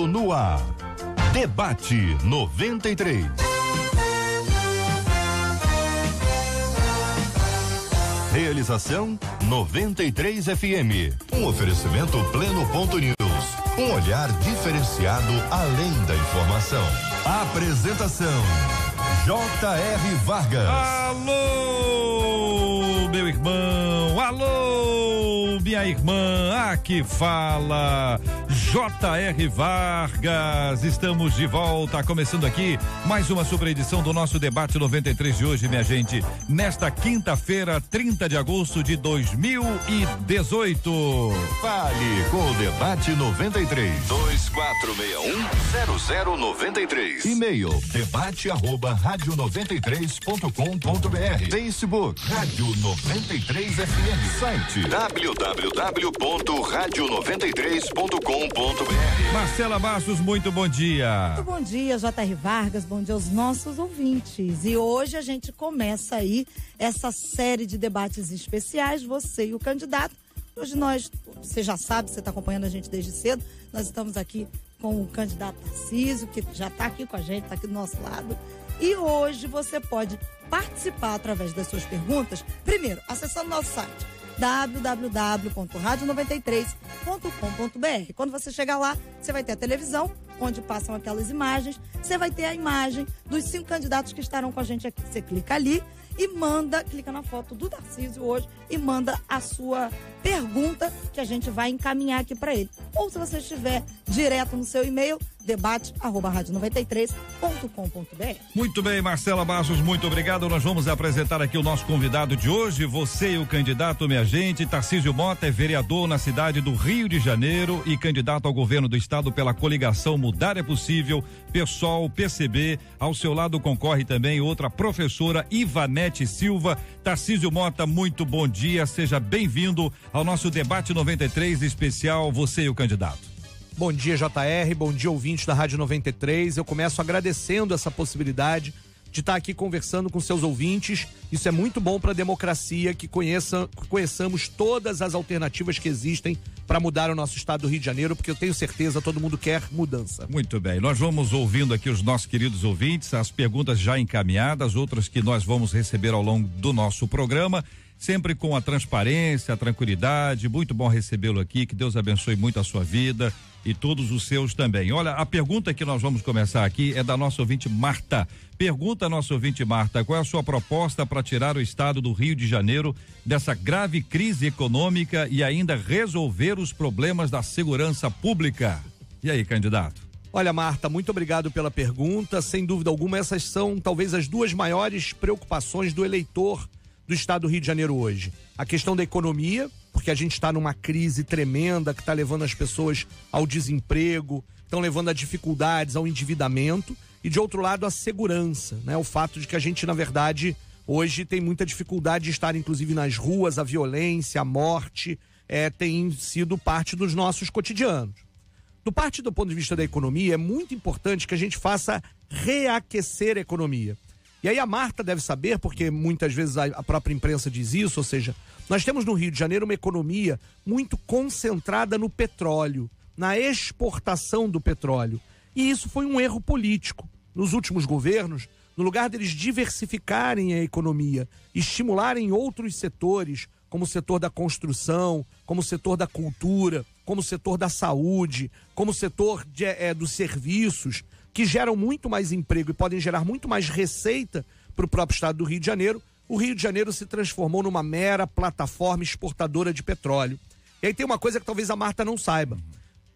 Ponto no ar. Debate 93. Realização 93 FM. Um oferecimento pleno ponto news. Um olhar diferenciado além da informação. Apresentação J.R. Vargas. Alô, meu irmão. Alô, minha irmã. Aqui fala J.R. Vargas. Estamos de volta, começando aqui mais uma super edição do nosso debate 93 de hoje, minha gente. Nesta quinta-feira, 30 de agosto de 2018. Fale com o debate 93 2461 0093. E-mail debate arroba rádio 93.com.br. Facebook Rádio 93 FM. Site www.radio93.com.br Marcela Bastos, muito bom dia. Muito bom dia, JR Vargas, bom dia aos nossos ouvintes. E hoje a gente começa aí essa série de debates especiais, você e o candidato. Hoje nós, você já sabe, você está acompanhando a gente desde cedo, nós estamos aqui com o candidato Tarcísio, que já está aqui com a gente, está aqui do nosso lado. E hoje você pode participar através das suas perguntas, primeiro, acessando nosso site www.radio93.com.br. Quando você chegar lá, você vai ter a televisão, onde passam aquelas imagens, você vai ter a imagem dos cinco candidatos que estarão com a gente aqui. Você clica ali e manda, clica na foto do Tarcísio hoje e manda a sua pergunta que a gente vai encaminhar aqui para ele. Ou se você estiver direto no seu e-mail, debate 93.com.br. Muito bem, Marcela Bastos, muito obrigado. Nós vamos apresentar aqui o nosso convidado de hoje, você e o candidato minha gente, Tarcísio Mota é vereador na cidade do Rio de Janeiro e candidato ao governo do estado pela coligação Mudar é Possível, PSOL, PCB. Ao seu lado concorre também outra professora, Ivanete Silva. Tarcísio Mota, muito bom dia, seja bem-vindo ao nosso debate 93 especial Você e o candidato. Bom dia, JR. Bom dia, ouvintes da Rádio 93. Eu começo agradecendo essa possibilidade de estar aqui conversando com seus ouvintes. Isso é muito bom para a democracia que conheça, conheçamos todas as alternativas que existem para mudar o nosso estado do Rio de Janeiro, porque eu tenho certeza todo mundo quer mudança. Muito bem. Nós vamos ouvindo aqui os nossos queridos ouvintes, as perguntas já encaminhadas, outras que nós vamos receber ao longo do nosso programa. Sempre com a transparência, a tranquilidade. Muito bom recebê-lo aqui. Que Deus abençoe muito a sua vida e todos os seus também. Olha, a pergunta que nós vamos começar aqui é da nossa ouvinte Marta. Pergunta a nossa ouvinte Marta, qual é a sua proposta para tirar o estado do Rio de Janeiro dessa grave crise econômica e ainda resolver os problemas da segurança pública? E aí, candidato? Olha, Marta, muito obrigado pela pergunta. Sem dúvida alguma, essas são talvez as duas maiores preocupações do eleitor do estado do Rio de Janeiro hoje. A questão da economia, porque a gente está numa crise tremenda que está levando as pessoas ao desemprego, estão levando a dificuldades, ao endividamento, e de outro lado a segurança, né? O fato de que a gente, na verdade, hoje tem muita dificuldade de estar, inclusive, nas ruas, a violência, a morte, é, tem sido parte dos nossos cotidianos. Do parte do ponto de vista da economia, é muito importante que a gente faça reaquecer a economia. E aí a Marta deve saber, porque muitas vezes a própria imprensa diz isso, ou seja, nós temos no Rio de Janeiro uma economia muito concentrada no petróleo, na exportação do petróleo. E isso foi um erro político. Nos últimos governos, no lugar deles diversificarem a economia, estimularem outros setores, como o setor da construção, como o setor da cultura, como o setor da saúde, como o setor de, é, dos serviços, que geram muito mais emprego e podem gerar muito mais receita para o próprio estado do Rio de Janeiro, o Rio de Janeiro se transformou numa mera plataforma exportadora de petróleo. E aí tem uma coisa que talvez a Marta não saiba.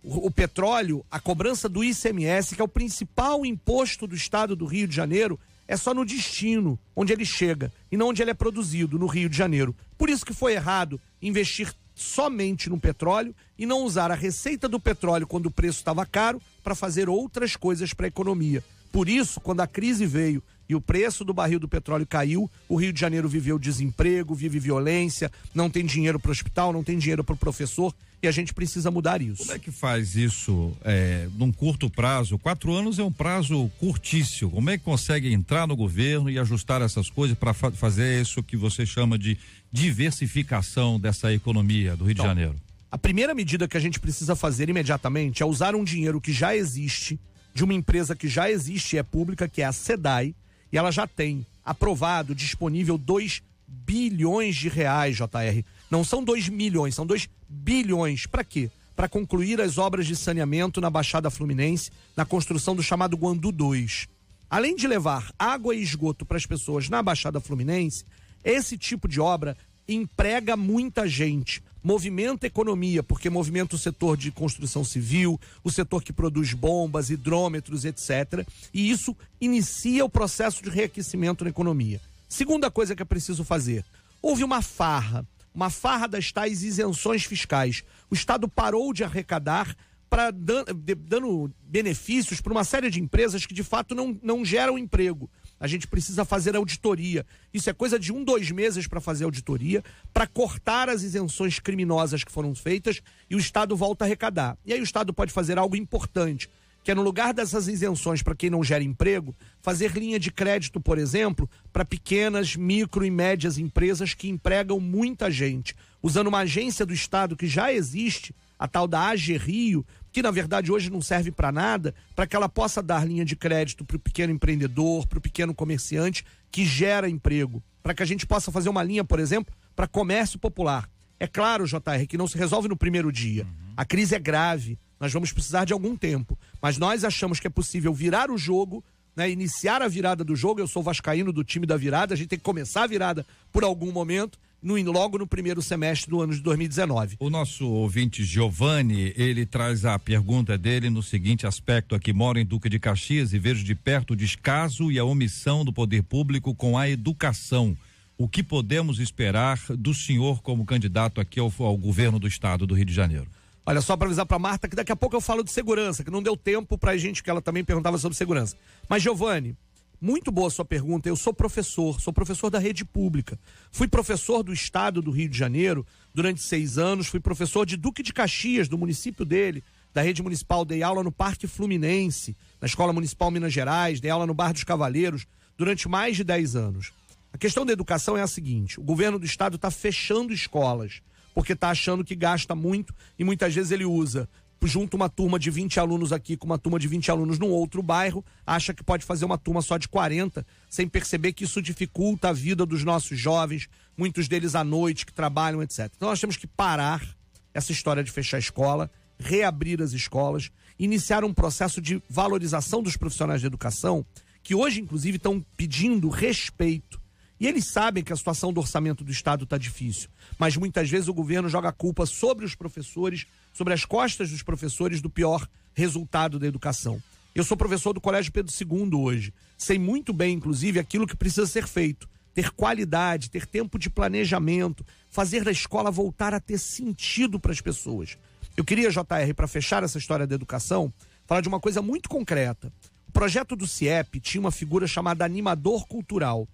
O, o petróleo, a cobrança do ICMS, que é o principal imposto do estado do Rio de Janeiro, é só no destino, onde ele chega, e não onde ele é produzido, no Rio de Janeiro. Por isso que foi errado investir somente no petróleo e não usar a receita do petróleo quando o preço estava caro para fazer outras coisas para a economia. Por isso, quando a crise veio e o preço do barril do petróleo caiu, o Rio de Janeiro viveu desemprego, vive violência, não tem dinheiro para o hospital, não tem dinheiro para o professor e a gente precisa mudar isso. Como é que faz isso é, num curto prazo? Quatro anos é um prazo curtíssimo. Como é que consegue entrar no governo e ajustar essas coisas para fa fazer isso que você chama de diversificação dessa economia do Rio então, de Janeiro? A primeira medida que a gente precisa fazer imediatamente é usar um dinheiro que já existe, de uma empresa que já existe e é pública, que é a SEDAI, e ela já tem aprovado, disponível 2 bilhões de reais, JR. Não são 2 milhões, são 2 bilhões. Para quê? Para concluir as obras de saneamento na Baixada Fluminense, na construção do chamado Guandu 2. Além de levar água e esgoto para as pessoas na Baixada Fluminense, esse tipo de obra emprega muita gente movimenta a economia, porque movimenta o setor de construção civil, o setor que produz bombas, hidrômetros, etc. E isso inicia o processo de reaquecimento na economia. Segunda coisa que é preciso fazer: houve uma farra, uma farra das tais isenções fiscais. O Estado parou de arrecadar para dando benefícios para uma série de empresas que de fato não, não geram emprego. A gente precisa fazer auditoria. Isso é coisa de um, dois meses para fazer auditoria, para cortar as isenções criminosas que foram feitas e o Estado volta a arrecadar. E aí o Estado pode fazer algo importante, que é no lugar dessas isenções para quem não gera emprego, fazer linha de crédito, por exemplo, para pequenas, micro e médias empresas que empregam muita gente, usando uma agência do Estado que já existe, a tal da AG Rio, que na verdade hoje não serve para nada, para que ela possa dar linha de crédito para o pequeno empreendedor, para o pequeno comerciante que gera emprego, para que a gente possa fazer uma linha, por exemplo, para comércio popular. É claro, JR, que não se resolve no primeiro dia. Uhum. A crise é grave, nós vamos precisar de algum tempo, mas nós achamos que é possível virar o jogo né, iniciar a virada do jogo. Eu sou vascaíno do time da virada, a gente tem que começar a virada por algum momento no, logo no primeiro semestre do ano de 2019. O nosso ouvinte Giovanni, ele traz a pergunta dele no seguinte aspecto aqui, moro em Duque de Caxias e vejo de perto o descaso e a omissão do poder público com a educação. O que podemos esperar do senhor como candidato aqui ao, ao governo do estado do Rio de Janeiro? Olha, só para avisar para Marta que daqui a pouco eu falo de segurança, que não deu tempo para a gente, que ela também perguntava sobre segurança. Mas, Giovanni, muito boa sua pergunta. Eu sou professor, sou professor da rede pública. Fui professor do estado do Rio de Janeiro durante seis anos, fui professor de Duque de Caxias, do município dele, da rede municipal. Dei aula no Parque Fluminense, na Escola Municipal Minas Gerais, dei aula no Bar dos Cavaleiros durante mais de dez anos. A questão da educação é a seguinte: o governo do estado está fechando escolas porque está achando que gasta muito e muitas vezes ele usa junta uma turma de 20 alunos aqui com uma turma de 20 alunos num outro bairro, acha que pode fazer uma turma só de 40, sem perceber que isso dificulta a vida dos nossos jovens, muitos deles à noite que trabalham, etc. Então nós temos que parar essa história de fechar a escola, reabrir as escolas, iniciar um processo de valorização dos profissionais de educação, que hoje, inclusive, estão pedindo respeito. E eles sabem que a situação do orçamento do Estado está difícil, mas muitas vezes o governo joga a culpa sobre os professores sobre as costas dos professores do pior resultado da educação. Eu sou professor do Colégio Pedro II hoje. Sei muito bem, inclusive, aquilo que precisa ser feito. Ter qualidade, ter tempo de planejamento, fazer da escola voltar a ter sentido para as pessoas. Eu queria, JR, para fechar essa história da educação, falar de uma coisa muito concreta. O projeto do CIEP tinha uma figura chamada animador cultural.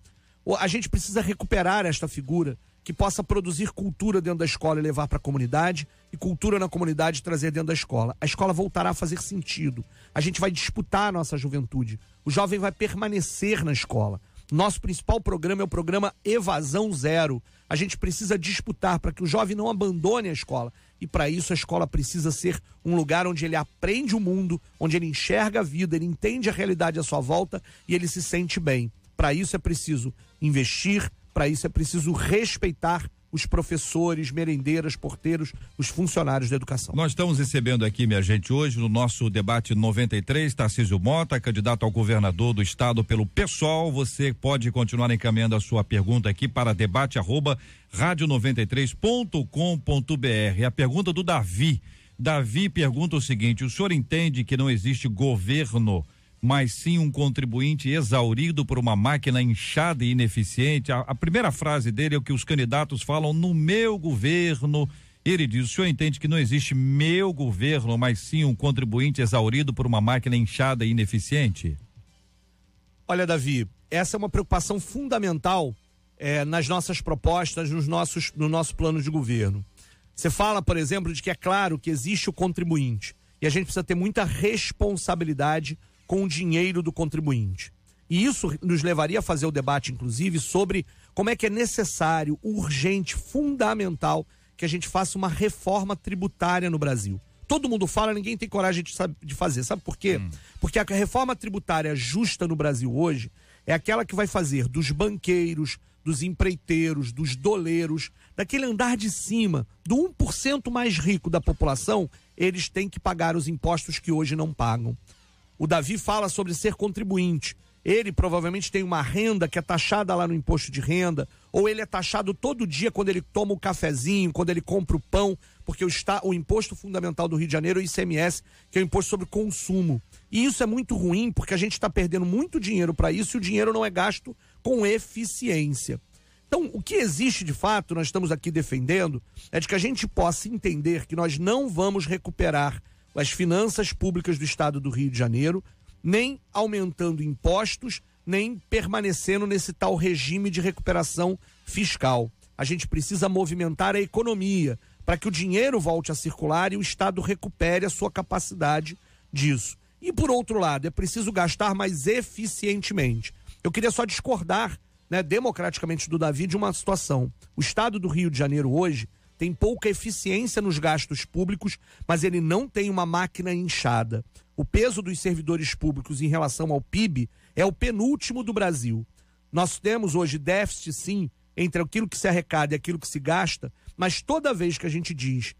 A gente precisa recuperar esta figura que possa produzir cultura dentro da escola e levar para a comunidade, e cultura na comunidade trazer dentro da escola. A escola voltará a fazer sentido. A gente vai disputar a nossa juventude. O jovem vai permanecer na escola. Nosso principal programa é o programa Evasão Zero. A gente precisa disputar para que o jovem não abandone a escola. E para isso a escola precisa ser um lugar onde ele aprende o mundo, onde ele enxerga a vida, ele entende a realidade à sua volta e ele se sente bem. Para isso é preciso investir, para isso é preciso respeitar os professores, merendeiras, porteiros, os funcionários da educação. Nós estamos recebendo aqui, minha gente, hoje no nosso debate 93, Tarcísio Mota, candidato ao governador do estado pelo PSOL. Você pode continuar encaminhando a sua pergunta aqui para debate arroba 93combr A pergunta do Davi. Davi pergunta o seguinte: o senhor entende que não existe governo mas sim um contribuinte exaurido por uma máquina inchada e ineficiente. A, a, primeira frase dele é o que os candidatos falam no meu governo. Ele diz: o senhor entende que não existe meu governo, mas sim um contribuinte exaurido por uma máquina inchada e ineficiente? Olha, Davi, essa é uma preocupação fundamental eh, nas nossas propostas, nos nossos, no nosso plano de governo. Você fala, por exemplo, de que é claro que existe o contribuinte e a gente precisa ter muita responsabilidade com o dinheiro do contribuinte. E isso nos levaria a fazer o debate, inclusive, sobre como é que é necessário, urgente, fundamental que a gente faça uma reforma tributária no Brasil. Todo mundo fala, ninguém tem coragem de, de fazer. Sabe por quê? Hum. Porque a reforma tributária justa no Brasil hoje é aquela que vai fazer dos banqueiros, dos empreiteiros, dos doleiros, daquele andar de cima, do 1% mais rico da população, eles têm que pagar os impostos que hoje não pagam. O Davi fala sobre ser contribuinte. Ele provavelmente tem uma renda que é taxada lá no imposto de renda, ou ele é taxado todo dia quando ele toma o um cafezinho, quando ele compra o pão, porque está o imposto fundamental do Rio de Janeiro, o ICMS, que é o imposto sobre consumo. E isso é muito ruim, porque a gente está perdendo muito dinheiro para isso e o dinheiro não é gasto com eficiência. Então, o que existe de fato, nós estamos aqui defendendo, é de que a gente possa entender que nós não vamos recuperar as finanças públicas do estado do Rio de Janeiro, nem aumentando impostos, nem permanecendo nesse tal regime de recuperação fiscal. A gente precisa movimentar a economia para que o dinheiro volte a circular e o Estado recupere a sua capacidade disso. E por outro lado, é preciso gastar mais eficientemente. Eu queria só discordar, né, democraticamente do Davi de uma situação. O Estado do Rio de Janeiro hoje tem pouca eficiência nos gastos públicos, mas ele não tem uma máquina inchada. O peso dos servidores públicos em relação ao PIB é o penúltimo do Brasil. Nós temos hoje déficit, sim, entre aquilo que se arrecada e aquilo que se gasta, mas toda vez que a gente diz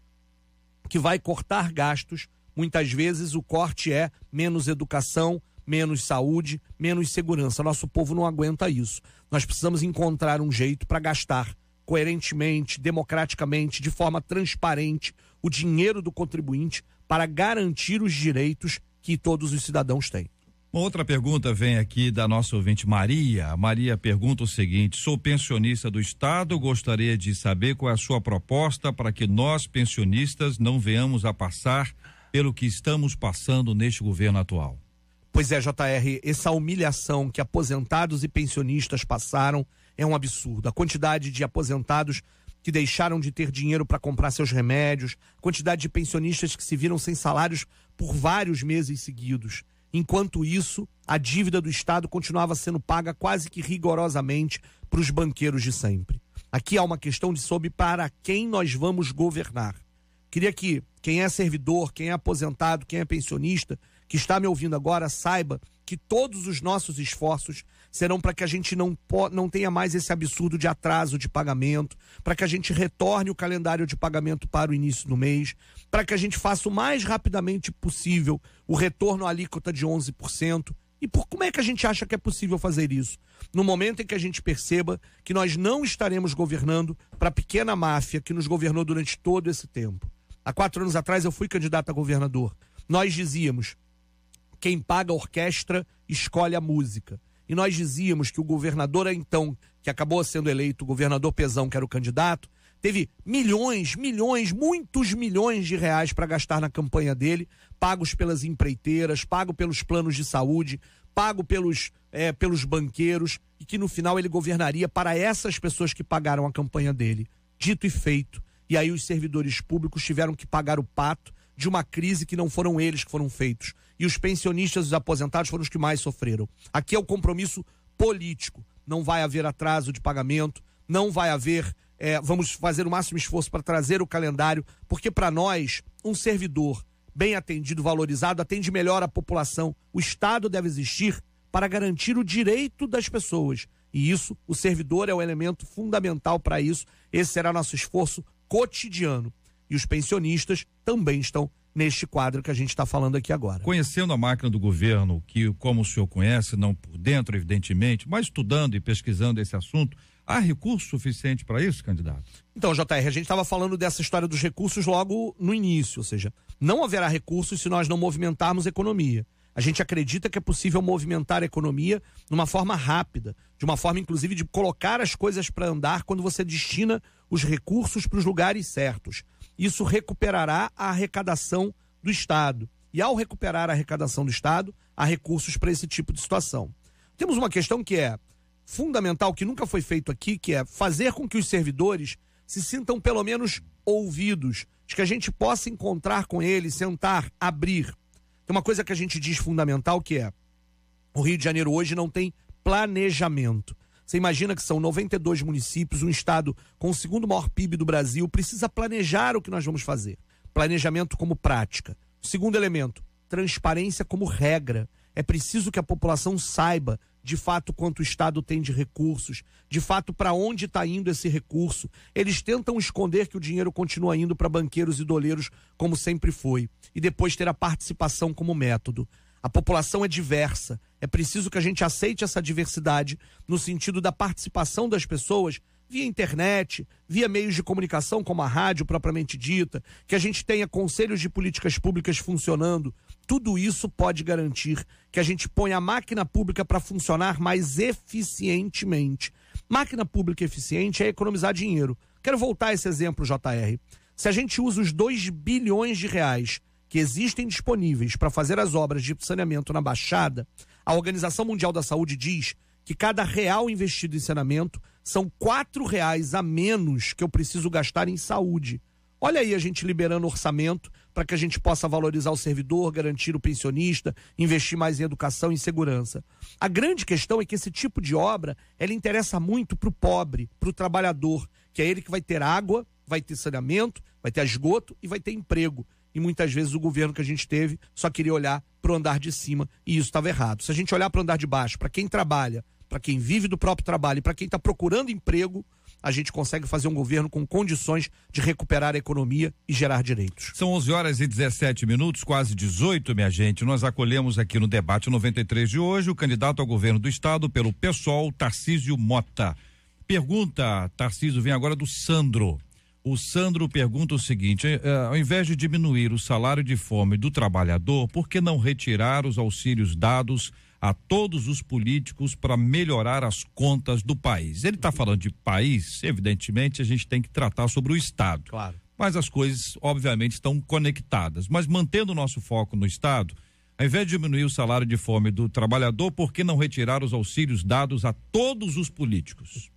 que vai cortar gastos, muitas vezes o corte é menos educação, menos saúde, menos segurança. Nosso povo não aguenta isso. Nós precisamos encontrar um jeito para gastar coerentemente, democraticamente, de forma transparente, o dinheiro do contribuinte para garantir os direitos que todos os cidadãos têm. Uma outra pergunta vem aqui da nossa ouvinte Maria. Maria pergunta o seguinte: sou pensionista do Estado, gostaria de saber qual é a sua proposta para que nós, pensionistas, não venhamos a passar pelo que estamos passando neste governo atual. Pois é, JR, essa humilhação que aposentados e pensionistas passaram é um absurdo. A quantidade de aposentados que deixaram de ter dinheiro para comprar seus remédios, a quantidade de pensionistas que se viram sem salários por vários meses seguidos. Enquanto isso, a dívida do Estado continuava sendo paga quase que rigorosamente para os banqueiros de sempre. Aqui há uma questão de sobre para quem nós vamos governar. Queria que quem é servidor, quem é aposentado, quem é pensionista, que está me ouvindo agora, saiba que todos os nossos esforços serão para que a gente não, não tenha mais esse absurdo de atraso de pagamento, para que a gente retorne o calendário de pagamento para o início do mês, para que a gente faça o mais rapidamente possível o retorno à alíquota de 11%. E por como é que a gente acha que é possível fazer isso? No momento em que a gente perceba que nós não estaremos governando para a pequena máfia que nos governou durante todo esse tempo. Há quatro anos atrás eu fui candidato a governador. Nós dizíamos: quem paga a orquestra escolhe a música e nós dizíamos que o governador então, que acabou sendo eleito, o governador Pezão, que era o candidato, teve milhões, milhões, muitos milhões de reais para gastar na campanha dele, pagos pelas empreiteiras, pago pelos planos de saúde, pago pelos, é, pelos banqueiros, e que no final ele governaria para essas pessoas que pagaram a campanha dele. Dito e feito. E aí os servidores públicos tiveram que pagar o pato de uma crise que não foram eles que foram feitos, e os pensionistas e os aposentados foram os que mais sofreram. Aqui é o compromisso político. Não vai haver atraso de pagamento, não vai haver. É, vamos fazer o máximo esforço para trazer o calendário, porque para nós, um servidor bem atendido, valorizado, atende melhor a população. O Estado deve existir para garantir o direito das pessoas. E isso, o servidor é o elemento fundamental para isso. Esse será nosso esforço cotidiano. E os pensionistas também estão neste quadro que a gente está falando aqui agora. Conhecendo a máquina do governo, que como o senhor conhece, não por dentro, evidentemente, mas estudando e pesquisando esse assunto, há recurso suficiente para isso, candidato? Então, JR, a gente estava falando dessa história dos recursos logo no início, ou seja, não haverá recursos se nós não movimentarmos a economia. A gente acredita que é possível movimentar a economia de uma forma rápida, de uma forma, inclusive, de colocar as coisas para andar quando você destina os recursos para os lugares certos. Isso recuperará a arrecadação do Estado. E ao recuperar a arrecadação do Estado, há recursos para esse tipo de situação. Temos uma questão que é fundamental, que nunca foi feito aqui, que é fazer com que os servidores se sintam pelo menos ouvidos, de que a gente possa encontrar com eles, sentar, abrir. Tem uma coisa que a gente diz fundamental que é: o Rio de Janeiro hoje não tem planejamento. Você imagina que são 92 municípios, um estado com o segundo maior PIB do Brasil, precisa planejar o que nós vamos fazer. Planejamento como prática. Segundo elemento, transparência como regra. É preciso que a população saiba de fato quanto o Estado tem de recursos, de fato para onde está indo esse recurso. Eles tentam esconder que o dinheiro continua indo para banqueiros e doleiros, como sempre foi, e depois ter a participação como método. A população é diversa. É preciso que a gente aceite essa diversidade no sentido da participação das pessoas via internet, via meios de comunicação como a rádio propriamente dita, que a gente tenha conselhos de políticas públicas funcionando. Tudo isso pode garantir que a gente ponha a máquina pública para funcionar mais eficientemente. Máquina pública eficiente é economizar dinheiro. Quero voltar a esse exemplo, JR. Se a gente usa os 2 bilhões de reais que existem disponíveis para fazer as obras de saneamento na Baixada, a Organização Mundial da Saúde diz que cada real investido em saneamento são quatro reais a menos que eu preciso gastar em saúde. Olha aí a gente liberando orçamento para que a gente possa valorizar o servidor, garantir o pensionista, investir mais em educação e segurança. A grande questão é que esse tipo de obra ela interessa muito para o pobre, para o trabalhador, que é ele que vai ter água, vai ter saneamento, vai ter esgoto e vai ter emprego e muitas vezes o governo que a gente teve só queria olhar para o andar de cima e isso estava errado. Se a gente olhar para o andar de baixo, para quem trabalha, para quem vive do próprio trabalho e para quem está procurando emprego, a gente consegue fazer um governo com condições de recuperar a economia e gerar direitos. São 11 horas e 17 minutos, quase 18, minha gente. Nós acolhemos aqui no debate 93 de hoje o candidato ao governo do estado pelo PSOL, Tarcísio Mota. Pergunta, Tarcísio, vem agora do Sandro. O Sandro pergunta o seguinte: eh, eh, ao invés de diminuir o salário de fome do trabalhador, por que não retirar os auxílios dados a todos os políticos para melhorar as contas do país? Ele está falando de país, evidentemente a gente tem que tratar sobre o Estado. Claro. Mas as coisas, obviamente, estão conectadas. Mas mantendo o nosso foco no Estado, ao invés de diminuir o salário de fome do trabalhador, por que não retirar os auxílios dados a todos os políticos?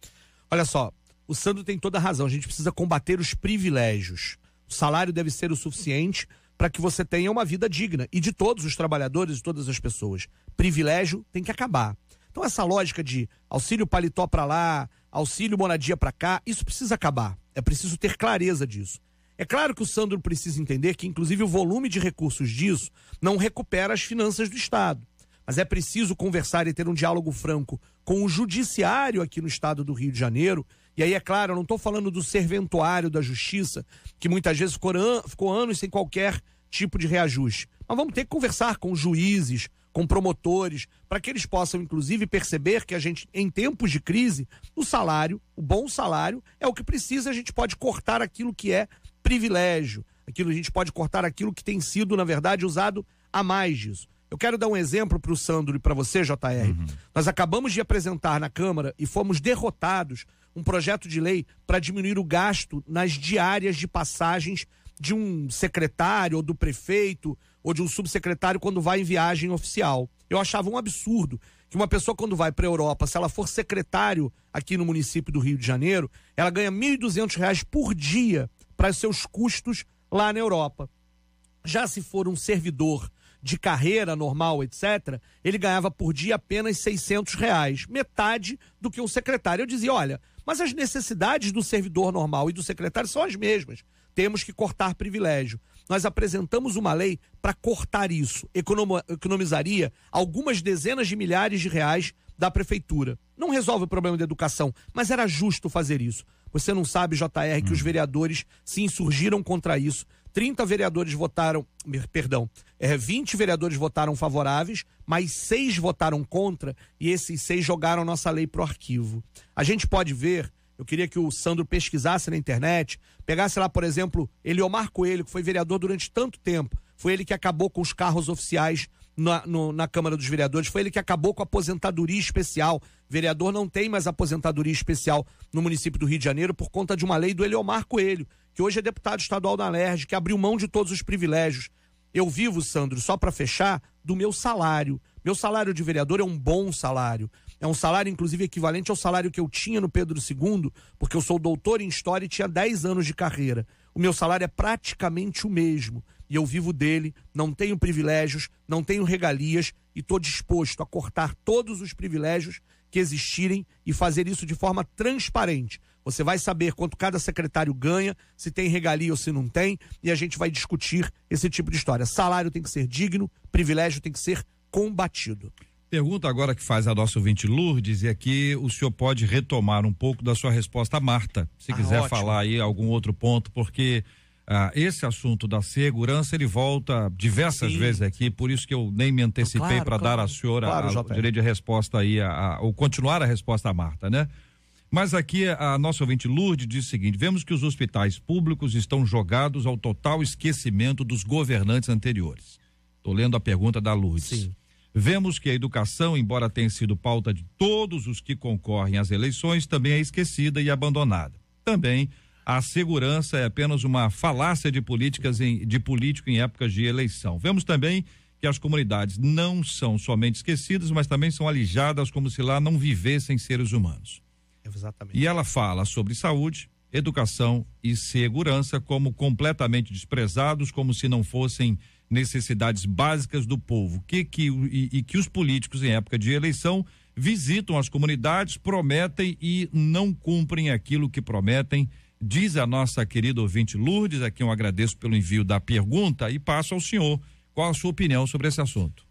Olha só, o Sandro tem toda a razão. A gente precisa combater os privilégios. O salário deve ser o suficiente para que você tenha uma vida digna. E de todos os trabalhadores e todas as pessoas. Privilégio tem que acabar. Então, essa lógica de auxílio paletó para lá, auxílio moradia para cá, isso precisa acabar. É preciso ter clareza disso. É claro que o Sandro precisa entender que, inclusive, o volume de recursos disso não recupera as finanças do Estado. Mas é preciso conversar e ter um diálogo franco com o judiciário aqui no estado do Rio de Janeiro e aí, é claro, eu não estou falando do serventuário da justiça, que muitas vezes ficou, an ficou anos sem qualquer tipo de reajuste. Mas vamos ter que conversar com juízes, com promotores, para que eles possam, inclusive, perceber que a gente, em tempos de crise, o salário, o bom salário, é o que precisa, a gente pode cortar aquilo que é privilégio, aquilo a gente pode cortar aquilo que tem sido, na verdade, usado a mais disso. Eu quero dar um exemplo para o Sandro e para você, JR. Uhum. Nós acabamos de apresentar na Câmara e fomos derrotados um projeto de lei para diminuir o gasto nas diárias de passagens de um secretário ou do prefeito ou de um subsecretário quando vai em viagem oficial. Eu achava um absurdo que uma pessoa quando vai para a Europa, se ela for secretário aqui no município do Rio de Janeiro, ela ganha R$ 1.200 por dia para seus custos lá na Europa. Já se for um servidor de carreira normal, etc., ele ganhava por dia apenas 600 reais, metade do que um secretário. Eu dizia, olha, mas as necessidades do servidor normal e do secretário são as mesmas. Temos que cortar privilégio. Nós apresentamos uma lei para cortar isso. economizaria algumas dezenas de milhares de reais da prefeitura. Não resolve o problema da educação, mas era justo fazer isso. Você não sabe, JR, que os hum. vereadores se insurgiram contra isso, 30 vereadores votaram, perdão, é, 20 vereadores votaram favoráveis, mas seis votaram contra e esses seis jogaram nossa lei pro arquivo. A gente pode ver, eu queria que o Sandro pesquisasse na internet, pegasse lá, por exemplo, Eliomar Coelho, que foi vereador durante tanto tempo, foi ele que acabou com os carros oficiais na, no, na, Câmara dos Vereadores, foi ele que acabou com a aposentadoria especial. Vereador não tem mais aposentadoria especial no município do Rio de Janeiro por conta de uma lei do Eliomar Coelho, que hoje é deputado estadual da LERJ, que abriu mão de todos os privilégios. Eu vivo, Sandro, só para fechar, do meu salário. Meu salário de vereador é um bom salário. É um salário, inclusive, equivalente ao salário que eu tinha no Pedro II, porque eu sou doutor em História e tinha 10 anos de carreira. O meu salário é praticamente o mesmo. E eu vivo dele, não tenho privilégios, não tenho regalias e estou disposto a cortar todos os privilégios que existirem e fazer isso de forma transparente. Você vai saber quanto cada secretário ganha, se tem regalia ou se não tem, e a gente vai discutir esse tipo de história. Salário tem que ser digno, privilégio tem que ser combatido. Pergunta agora que faz a nossa ouvinte Lourdes, e aqui o senhor pode retomar um pouco da sua resposta à Marta, se ah, quiser ótimo. falar aí algum outro ponto, porque ah, esse assunto da segurança ele volta diversas Sim. vezes aqui, por isso que eu nem me antecipei claro, para claro, dar à senhora claro, a, o direito de resposta aí, a, a, ou continuar a resposta à Marta, né? Mas aqui a nossa ouvinte Lourdes diz o seguinte: vemos que os hospitais públicos estão jogados ao total esquecimento dos governantes anteriores. Estou lendo a pergunta da Lourdes. Sim. Vemos que a educação, embora tenha sido pauta de todos os que concorrem às eleições, também é esquecida e abandonada. Também a segurança é apenas uma falácia de políticas em, de político em épocas de eleição. Vemos também que as comunidades não são somente esquecidas, mas também são alijadas como se lá não vivessem seres humanos. Exatamente. E ela fala sobre saúde, educação e segurança como completamente desprezados, como se não fossem necessidades básicas do povo. Que, que, e, e que os políticos, em época de eleição, visitam as comunidades, prometem e não cumprem aquilo que prometem. Diz a nossa querida ouvinte Lourdes, a quem eu agradeço pelo envio da pergunta, e passo ao senhor. Qual a sua opinião sobre esse assunto?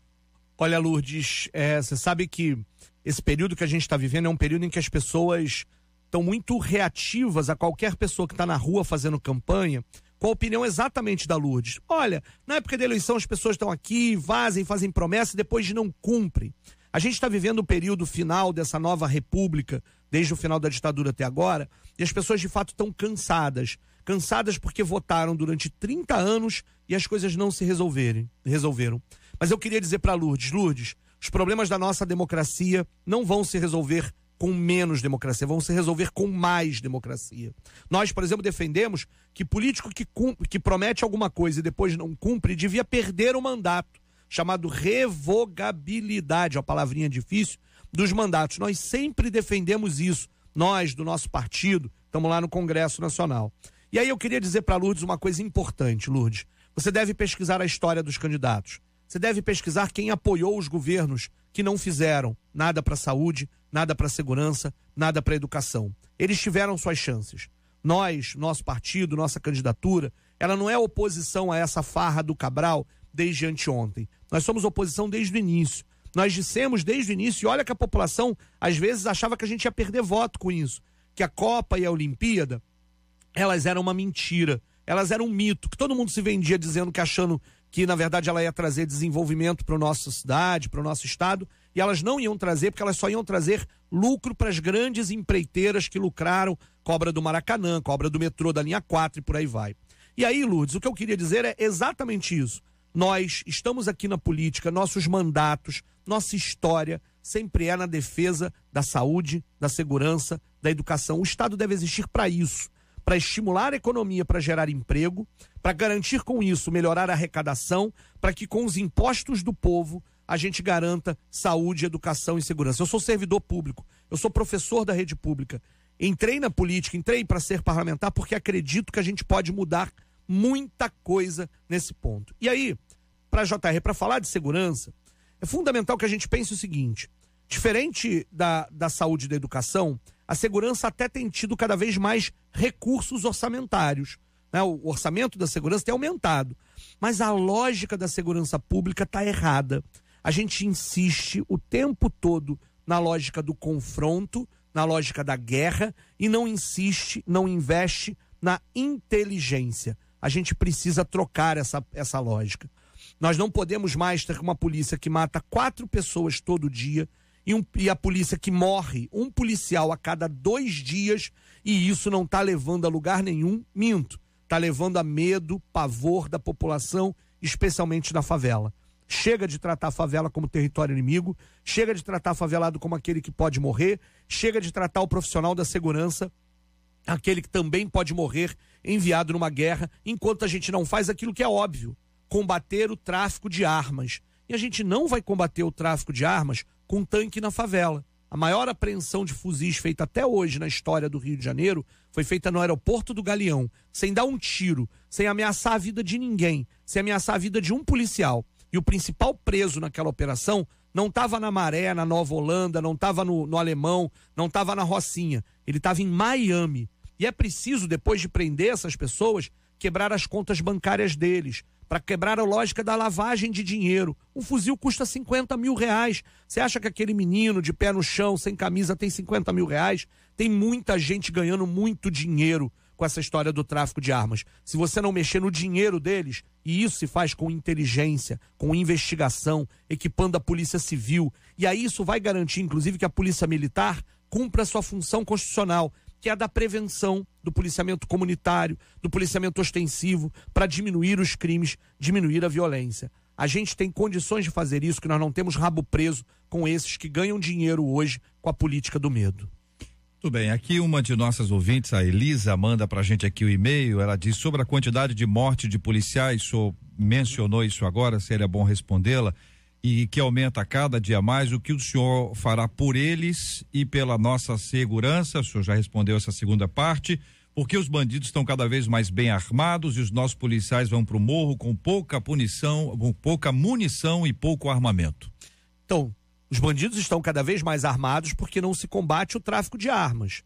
Olha, Lourdes, é, você é, sabe que esse período que a gente está vivendo é um período em que as pessoas estão muito reativas a qualquer pessoa que está na rua fazendo campanha com a opinião exatamente da Lourdes. Olha, na época da eleição as pessoas estão aqui, vazem, fazem promessas e depois não cumprem. A gente está vivendo o período final dessa nova república, desde o final da ditadura até agora, e as pessoas de fato estão cansadas. Cansadas porque votaram durante 30 anos e as coisas não se resolverem, resolveram. Mas eu queria dizer para Lourdes, Lourdes, os problemas da nossa democracia não vão se resolver com menos democracia, vão se resolver com mais democracia. Nós, por exemplo, defendemos que político que, cumpre, que promete alguma coisa e depois não cumpre devia perder o mandato, chamado revogabilidade, é uma palavrinha difícil, dos mandatos. Nós sempre defendemos isso, nós do nosso partido, estamos lá no Congresso Nacional. E aí eu queria dizer para Lourdes uma coisa importante, Lourdes. Você deve pesquisar a história dos candidatos. Você deve pesquisar quem apoiou os governos que não fizeram nada para a saúde, nada para a segurança, nada para a educação. Eles tiveram suas chances. Nós, nosso partido, nossa candidatura, ela não é oposição a essa farra do Cabral desde anteontem. Nós somos oposição desde o início. Nós dissemos desde o início, e olha que a população às vezes achava que a gente ia perder voto com isso, que a Copa e a Olimpíada, elas eram uma mentira, elas eram um mito, que todo mundo se vendia dizendo que achando que na verdade ela ia trazer desenvolvimento para nossa cidade, para o nosso estado, e elas não iam trazer, porque elas só iam trazer lucro para as grandes empreiteiras que lucraram, cobra do Maracanã, cobra do metrô, da linha 4 e por aí vai. E aí, Lourdes, o que eu queria dizer é exatamente isso. Nós estamos aqui na política, nossos mandatos, nossa história sempre é na defesa da saúde, da segurança, da educação. O Estado deve existir para isso para estimular a economia, para gerar emprego, para garantir com isso melhorar a arrecadação, para que com os impostos do povo a gente garanta saúde, educação e segurança. Eu sou servidor público, eu sou professor da rede pública. Entrei na política, entrei para ser parlamentar porque acredito que a gente pode mudar muita coisa nesse ponto. E aí, para JR, para falar de segurança, é fundamental que a gente pense o seguinte: Diferente da, da saúde e da educação, a segurança até tem tido cada vez mais recursos orçamentários. Né? O orçamento da segurança tem aumentado. Mas a lógica da segurança pública está errada. A gente insiste o tempo todo na lógica do confronto, na lógica da guerra e não insiste, não investe na inteligência. A gente precisa trocar essa, essa lógica. Nós não podemos mais ter uma polícia que mata quatro pessoas todo dia, e, um, e a polícia que morre um policial a cada dois dias e isso não está levando a lugar nenhum, minto. Está levando a medo, pavor da população, especialmente da favela. Chega de tratar a favela como território inimigo, chega de tratar favelado como aquele que pode morrer, chega de tratar o profissional da segurança, aquele que também pode morrer enviado numa guerra, enquanto a gente não faz aquilo que é óbvio: combater o tráfico de armas. E a gente não vai combater o tráfico de armas com tanque na favela. A maior apreensão de fuzis feita até hoje na história do Rio de Janeiro foi feita no aeroporto do Galeão, sem dar um tiro, sem ameaçar a vida de ninguém, sem ameaçar a vida de um policial. E o principal preso naquela operação não estava na Maré, na Nova Holanda, não estava no, no Alemão, não estava na Rocinha. Ele estava em Miami. E é preciso, depois de prender essas pessoas, quebrar as contas bancárias deles, para quebrar a lógica da lavagem de dinheiro. Um fuzil custa 50 mil reais. Você acha que aquele menino de pé no chão, sem camisa, tem 50 mil reais? Tem muita gente ganhando muito dinheiro com essa história do tráfico de armas. Se você não mexer no dinheiro deles, e isso se faz com inteligência, com investigação, equipando a polícia civil, e aí isso vai garantir, inclusive, que a polícia militar cumpra sua função constitucional, que é a da prevenção, do policiamento comunitário, do policiamento ostensivo, para diminuir os crimes, diminuir a violência. A gente tem condições de fazer isso, que nós não temos rabo preso com esses que ganham dinheiro hoje com a política do medo. Tudo bem, aqui uma de nossas ouvintes, a Elisa, manda pra gente aqui o e-mail. Ela diz sobre a quantidade de morte de policiais, o mencionou isso agora, seria bom respondê-la e que aumenta cada dia mais, o que o senhor fará por eles e pela nossa segurança? O senhor já respondeu essa segunda parte. Porque os bandidos estão cada vez mais bem armados e os nossos policiais vão para o morro com pouca punição, com pouca munição e pouco armamento. Então, os bandidos estão cada vez mais armados porque não se combate o tráfico de armas.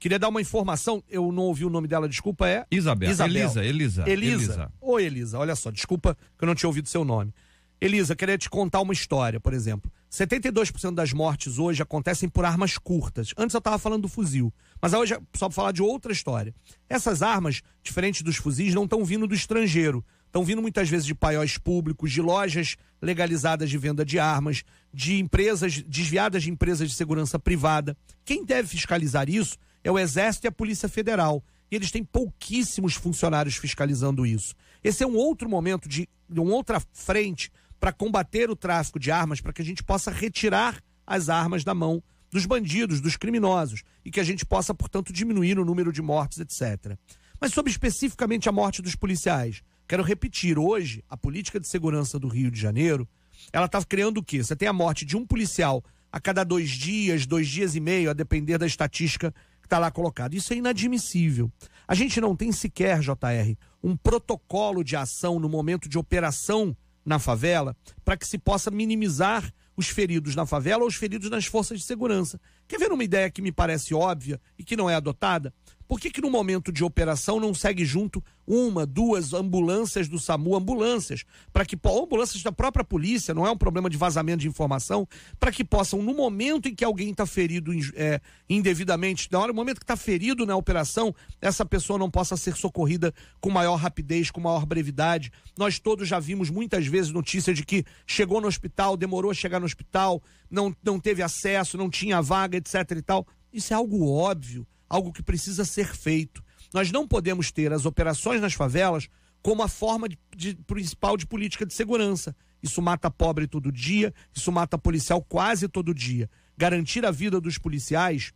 Queria dar uma informação, eu não ouvi o nome dela, desculpa, é? Isabel. Isabel. Elisa, Elisa, Elisa. Elisa. Elisa, olha só, desculpa que eu não tinha ouvido seu nome. Elisa, queria te contar uma história, por exemplo. 72% das mortes hoje acontecem por armas curtas. Antes eu estava falando do fuzil, mas hoje é só para falar de outra história. Essas armas, diferente dos fuzis, não estão vindo do estrangeiro. Estão vindo muitas vezes de paióis públicos, de lojas legalizadas de venda de armas, de empresas desviadas de empresas de segurança privada. Quem deve fiscalizar isso é o Exército e a Polícia Federal. E eles têm pouquíssimos funcionários fiscalizando isso. Esse é um outro momento de, de uma outra frente para combater o tráfico de armas, para que a gente possa retirar as armas da mão dos bandidos, dos criminosos, e que a gente possa, portanto, diminuir o número de mortes, etc. Mas sobre especificamente a morte dos policiais, quero repetir, hoje, a política de segurança do Rio de Janeiro, ela está criando o quê? Você tem a morte de um policial a cada dois dias, dois dias e meio, a depender da estatística que está lá colocada. Isso é inadmissível. A gente não tem sequer, JR, um protocolo de ação no momento de operação na favela, para que se possa minimizar os feridos na favela ou os feridos nas forças de segurança. Quer ver uma ideia que me parece óbvia e que não é adotada? Por que, que no momento de operação não segue junto uma, duas ambulâncias do SAMU, ambulâncias, para que ambulâncias da própria polícia, não é um problema de vazamento de informação, para que possam, no momento em que alguém está ferido é, indevidamente, na hora, no momento que está ferido na operação, essa pessoa não possa ser socorrida com maior rapidez, com maior brevidade. Nós todos já vimos muitas vezes notícias de que chegou no hospital, demorou a chegar no hospital, não, não teve acesso, não tinha vaga, etc. e tal. Isso é algo óbvio algo que precisa ser feito. Nós não podemos ter as operações nas favelas como a forma de, de, principal de política de segurança. Isso mata pobre todo dia, isso mata policial quase todo dia. Garantir a vida dos policiais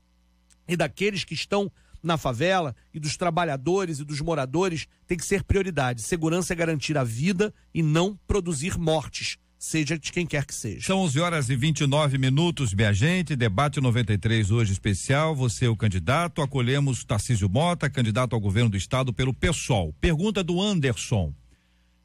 e daqueles que estão na favela e dos trabalhadores e dos moradores tem que ser prioridade. Segurança é garantir a vida e não produzir mortes seja de quem quer que seja. São 11 horas e 29 minutos, minha gente. Debate 93 hoje especial. Você, é o candidato. Acolhemos Tarcísio Mota, candidato ao governo do estado pelo PSOL. Pergunta do Anderson.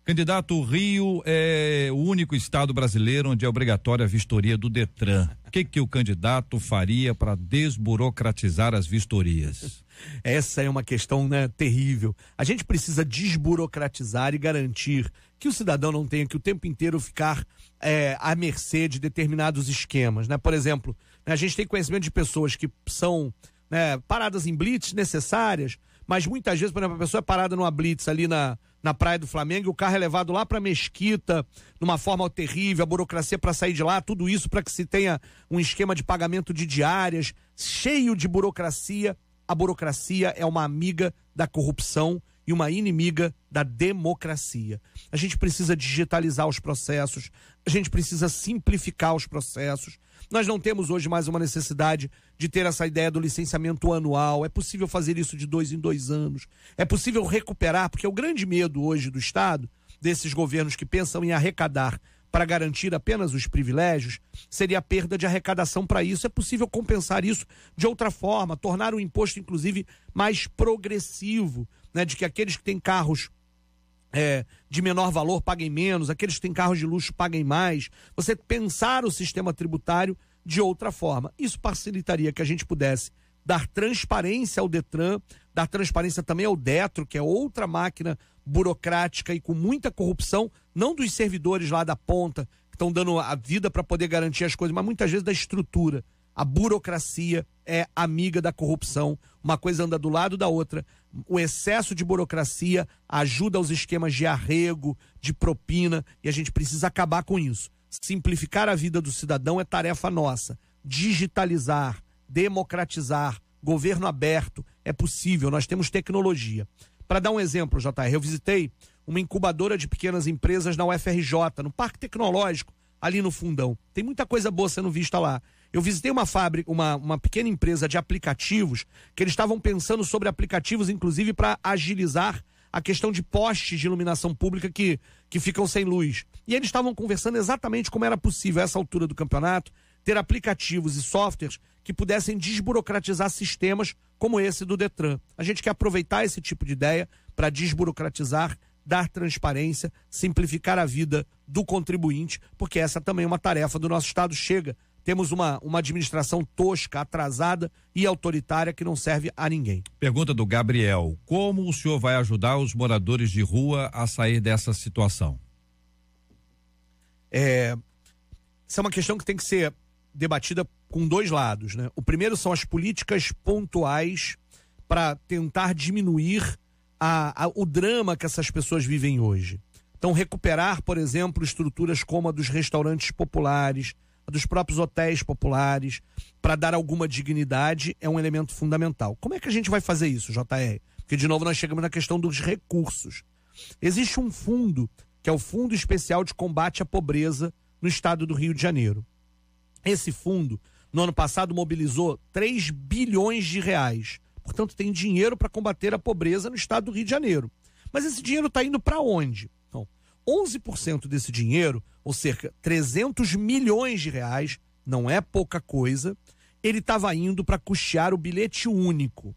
Candidato, o Rio é o único estado brasileiro onde é obrigatória a vistoria do Detran. O que, que o candidato faria para desburocratizar as vistorias? Essa é uma questão né, terrível. A gente precisa desburocratizar e garantir que o cidadão não tenha que o tempo inteiro ficar é, à mercê de determinados esquemas. Né? Por exemplo, né, a gente tem conhecimento de pessoas que são né, paradas em blitz necessárias, mas muitas vezes, por exemplo, a pessoa é parada numa blitz ali na, na Praia do Flamengo e o carro é levado lá para Mesquita, numa forma terrível, a burocracia para sair de lá, tudo isso para que se tenha um esquema de pagamento de diárias, cheio de burocracia. A burocracia é uma amiga da corrupção e uma inimiga da democracia. A gente precisa digitalizar os processos, a gente precisa simplificar os processos. Nós não temos hoje mais uma necessidade de ter essa ideia do licenciamento anual. É possível fazer isso de dois em dois anos. É possível recuperar, porque é o grande medo hoje do Estado, desses governos que pensam em arrecadar para garantir apenas os privilégios, seria a perda de arrecadação para isso. É possível compensar isso de outra forma, tornar o imposto, inclusive, mais progressivo, né, de que aqueles que têm carros é, de menor valor paguem menos, aqueles que têm carros de luxo paguem mais. Você pensar o sistema tributário de outra forma. Isso facilitaria que a gente pudesse dar transparência ao Detran, dar transparência também ao Detro, que é outra máquina burocrática e com muita corrupção, não dos servidores lá da ponta, que estão dando a vida para poder garantir as coisas, mas muitas vezes da estrutura. A burocracia é amiga da corrupção uma coisa anda do lado da outra. O excesso de burocracia ajuda aos esquemas de arrego, de propina, e a gente precisa acabar com isso. Simplificar a vida do cidadão é tarefa nossa. Digitalizar, democratizar, governo aberto, é possível, nós temos tecnologia. Para dar um exemplo, JR, eu visitei uma incubadora de pequenas empresas na UFRJ, no Parque Tecnológico, ali no fundão. Tem muita coisa boa sendo vista lá. Eu visitei uma fábrica, uma, uma pequena empresa de aplicativos, que eles estavam pensando sobre aplicativos, inclusive, para agilizar a questão de postes de iluminação pública que, que ficam sem luz. E eles estavam conversando exatamente como era possível, a essa altura do campeonato, ter aplicativos e softwares que pudessem desburocratizar sistemas como esse do Detran. A gente quer aproveitar esse tipo de ideia para desburocratizar, dar transparência, simplificar a vida do contribuinte, porque essa também é uma tarefa do nosso Estado. Chega temos uma, uma administração tosca, atrasada e autoritária que não serve a ninguém. Pergunta do Gabriel: Como o senhor vai ajudar os moradores de rua a sair dessa situação? É, essa é uma questão que tem que ser debatida com dois lados. Né? O primeiro são as políticas pontuais para tentar diminuir a, a, o drama que essas pessoas vivem hoje. Então, recuperar, por exemplo, estruturas como a dos restaurantes populares, dos próprios hotéis populares, para dar alguma dignidade, é um elemento fundamental. Como é que a gente vai fazer isso, JR? Porque, de novo, nós chegamos na questão dos recursos. Existe um fundo, que é o Fundo Especial de Combate à Pobreza no estado do Rio de Janeiro. Esse fundo, no ano passado, mobilizou 3 bilhões de reais. Portanto, tem dinheiro para combater a pobreza no estado do Rio de Janeiro. Mas esse dinheiro está indo para onde? Então, 11% desse dinheiro ou cerca 300 milhões de reais, não é pouca coisa, ele estava indo para custear o bilhete único.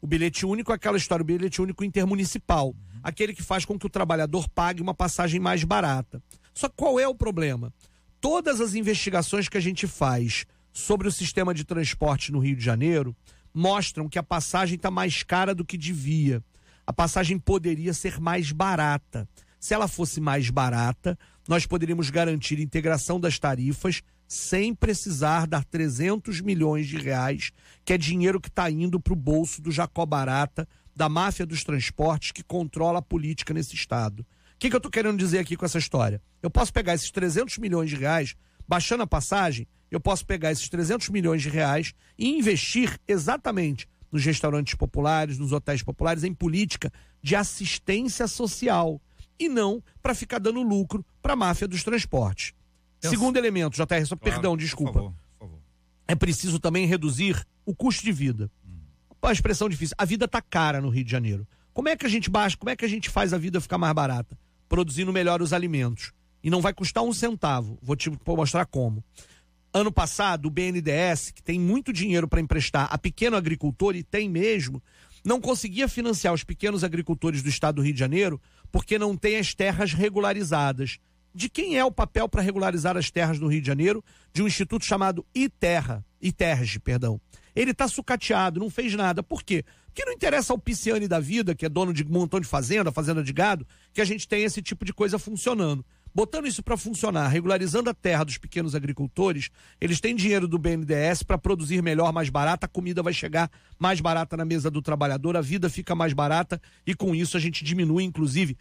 O bilhete único é aquela história, o bilhete único intermunicipal, uhum. aquele que faz com que o trabalhador pague uma passagem mais barata. Só qual é o problema? Todas as investigações que a gente faz sobre o sistema de transporte no Rio de Janeiro mostram que a passagem está mais cara do que devia. A passagem poderia ser mais barata. Se ela fosse mais barata, nós poderíamos garantir integração das tarifas sem precisar dar 300 milhões de reais, que é dinheiro que está indo para o bolso do Jacó Barata, da máfia dos transportes que controla a política nesse estado. O que, que eu estou querendo dizer aqui com essa história? Eu posso pegar esses 300 milhões de reais, baixando a passagem, eu posso pegar esses 300 milhões de reais e investir exatamente nos restaurantes populares, nos hotéis populares, em política de assistência social e não para ficar dando lucro para a máfia dos transportes. Segundo elemento, JR, claro, perdão, desculpa. Por favor, por favor. É preciso também reduzir o custo de vida. Hum. Uma expressão difícil. A vida está cara no Rio de Janeiro. Como é que a gente baixa, como é que a gente faz a vida ficar mais barata? Produzindo melhor os alimentos. E não vai custar um centavo. Vou te mostrar como. Ano passado, o BNDES, que tem muito dinheiro para emprestar a pequeno agricultor, e tem mesmo, não conseguia financiar os pequenos agricultores do estado do Rio de Janeiro porque não tem as terras regularizadas. De quem é o papel para regularizar as terras no Rio de Janeiro? De um instituto chamado ITERRA, ITERG, perdão. Ele está sucateado, não fez nada. Por quê? Porque não interessa ao pisciane da vida, que é dono de um montão de fazenda, fazenda de gado, que a gente tem esse tipo de coisa funcionando. Botando isso para funcionar, regularizando a terra dos pequenos agricultores, eles têm dinheiro do BNDES para produzir melhor, mais barata, a comida vai chegar mais barata na mesa do trabalhador, a vida fica mais barata e com isso a gente diminui, inclusive,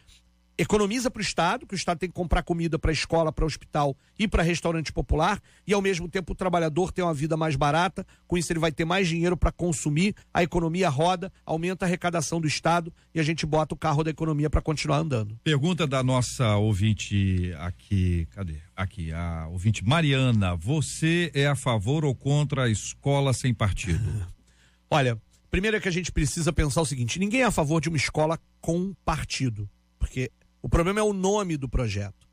economiza para o Estado, que o Estado tem que comprar comida para escola, para hospital e para restaurante popular, e ao mesmo tempo o trabalhador tem uma vida mais barata, com isso ele vai ter mais dinheiro para consumir, a economia roda, aumenta a arrecadação do Estado e a gente bota o carro da economia para continuar andando. Pergunta da nossa ouvinte aqui, cadê? Aqui, a ouvinte Mariana, você é a favor ou contra a escola sem partido? Olha, primeiro é que a gente precisa pensar o seguinte, ninguém é a favor de uma escola com partido, porque o problema é o nome do projeto.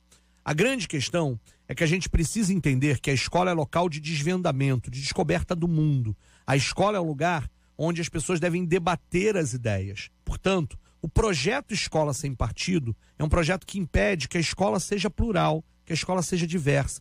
A grande questão é que a gente precisa entender que a escola é local de desvendamento, de descoberta do mundo. A escola é o lugar onde as pessoas devem debater as ideias. Portanto, o projeto Escola Sem Partido é um projeto que impede que a escola seja plural, que a escola seja diversa.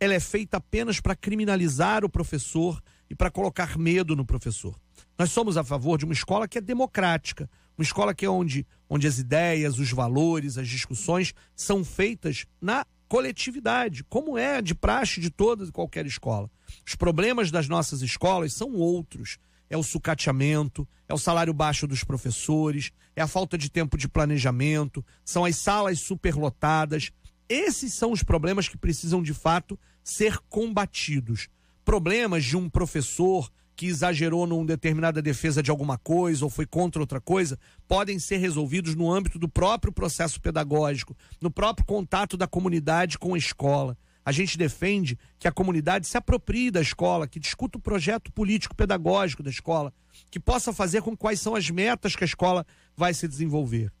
Ela é feita apenas para criminalizar o professor e para colocar medo no professor. Nós somos a favor de uma escola que é democrática, uma escola que é onde, onde as ideias, os valores, as discussões são feitas na coletividade, como é de praxe de toda e qualquer escola. Os problemas das nossas escolas são outros. É o sucateamento, é o salário baixo dos professores, é a falta de tempo de planejamento, são as salas superlotadas. Esses são os problemas que precisam, de fato, ser combatidos. Problemas de um professor que exagerou numa determinada defesa de alguma coisa ou foi contra outra coisa, podem ser resolvidos no âmbito do próprio processo pedagógico, no próprio contato da comunidade com a escola. A gente defende que a comunidade se aproprie da escola, que discuta o projeto político-pedagógico da escola, que possa fazer com quais são as metas que a escola vai se desenvolver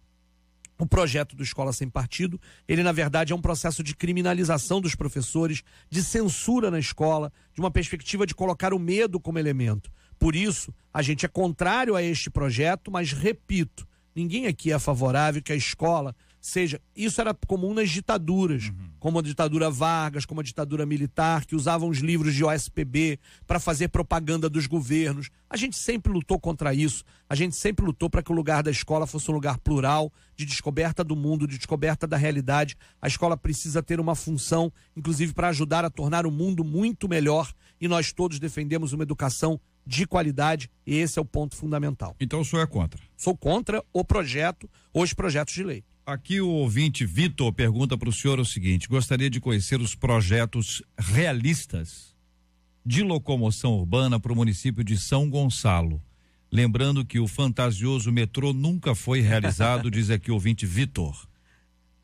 o projeto do Escola Sem Partido, ele na verdade é um processo de criminalização dos professores, de censura na escola, de uma perspectiva de colocar o medo como elemento. Por isso, a gente é contrário a este projeto, mas repito, ninguém aqui é favorável que a escola seja, isso era comum nas ditaduras, uhum. como a ditadura Vargas, como a ditadura militar, que usavam os livros de OSPB para fazer propaganda dos governos. A gente sempre lutou contra isso. A gente sempre lutou para que o lugar da escola fosse um lugar plural, de descoberta do mundo, de descoberta da realidade. A escola precisa ter uma função, inclusive para ajudar a tornar o mundo muito melhor, e nós todos defendemos uma educação de qualidade, e esse é o ponto fundamental. Então o senhor é contra? Sou contra o projeto, os projetos de lei. Aqui o ouvinte Vitor pergunta para o senhor o seguinte: gostaria de conhecer os projetos realistas de locomoção urbana para o município de São Gonçalo. Lembrando que o fantasioso metrô nunca foi realizado, diz aqui o ouvinte Vitor.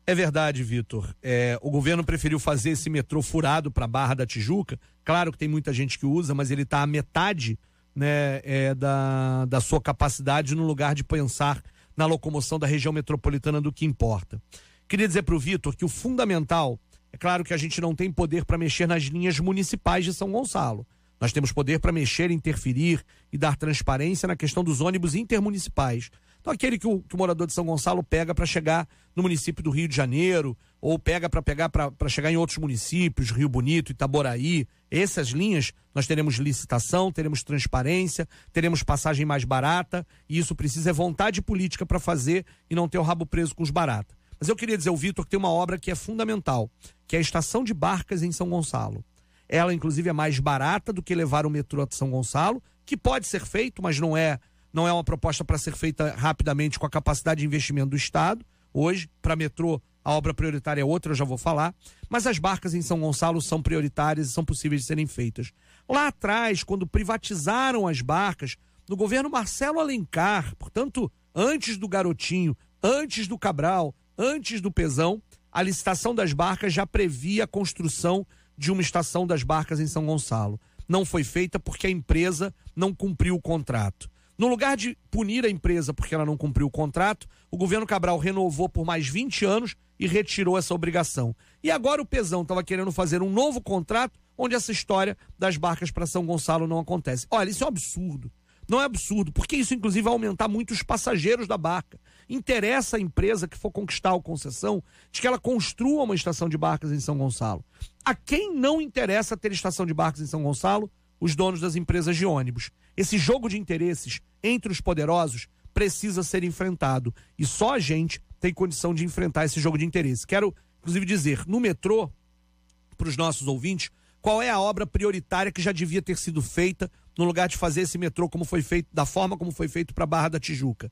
É verdade, Vitor. É, o governo preferiu fazer esse metrô furado para a Barra da Tijuca. Claro que tem muita gente que usa, mas ele está a metade né, é, da, da sua capacidade no lugar de pensar na locomoção da região metropolitana do que importa. Queria dizer para o Vitor que o fundamental, é claro que a gente não tem poder para mexer nas linhas municipais de São Gonçalo. Nós temos poder para mexer, interferir e dar transparência na questão dos ônibus intermunicipais. Então, aquele que o, que o morador de São Gonçalo pega para chegar no município do Rio de Janeiro, ou pega para pegar para chegar em outros municípios, Rio Bonito, Itaboraí. Essas linhas nós teremos licitação, teremos transparência, teremos passagem mais barata, e isso precisa é vontade política para fazer e não ter o rabo preso com os barata. Mas eu queria dizer ao Vitor que tem uma obra que é fundamental, que é a estação de barcas em São Gonçalo. Ela, inclusive, é mais barata do que levar o metrô a São Gonçalo, que pode ser feito, mas não é, não é uma proposta para ser feita rapidamente com a capacidade de investimento do Estado. Hoje, para metrô, a obra prioritária é outra, eu já vou falar. Mas as barcas em São Gonçalo são prioritárias e são possíveis de serem feitas. Lá atrás, quando privatizaram as barcas, no governo Marcelo Alencar, portanto, antes do Garotinho, antes do Cabral, antes do Pesão, a licitação das barcas já previa a construção de uma estação das barcas em São Gonçalo. Não foi feita porque a empresa não cumpriu o contrato. No lugar de punir a empresa porque ela não cumpriu o contrato, o governo Cabral renovou por mais 20 anos e retirou essa obrigação. E agora o Pesão estava querendo fazer um novo contrato onde essa história das barcas para São Gonçalo não acontece. Olha, isso é um absurdo. Não é absurdo, porque isso inclusive vai aumentar muito os passageiros da barca. Interessa a empresa que for conquistar a concessão de que ela construa uma estação de barcas em São Gonçalo. A quem não interessa ter estação de barcas em São Gonçalo os donos das empresas de ônibus. Esse jogo de interesses entre os poderosos precisa ser enfrentado e só a gente tem condição de enfrentar esse jogo de interesse. Quero, inclusive, dizer no metrô para os nossos ouvintes qual é a obra prioritária que já devia ter sido feita no lugar de fazer esse metrô como foi feito, da forma como foi feito para Barra da Tijuca.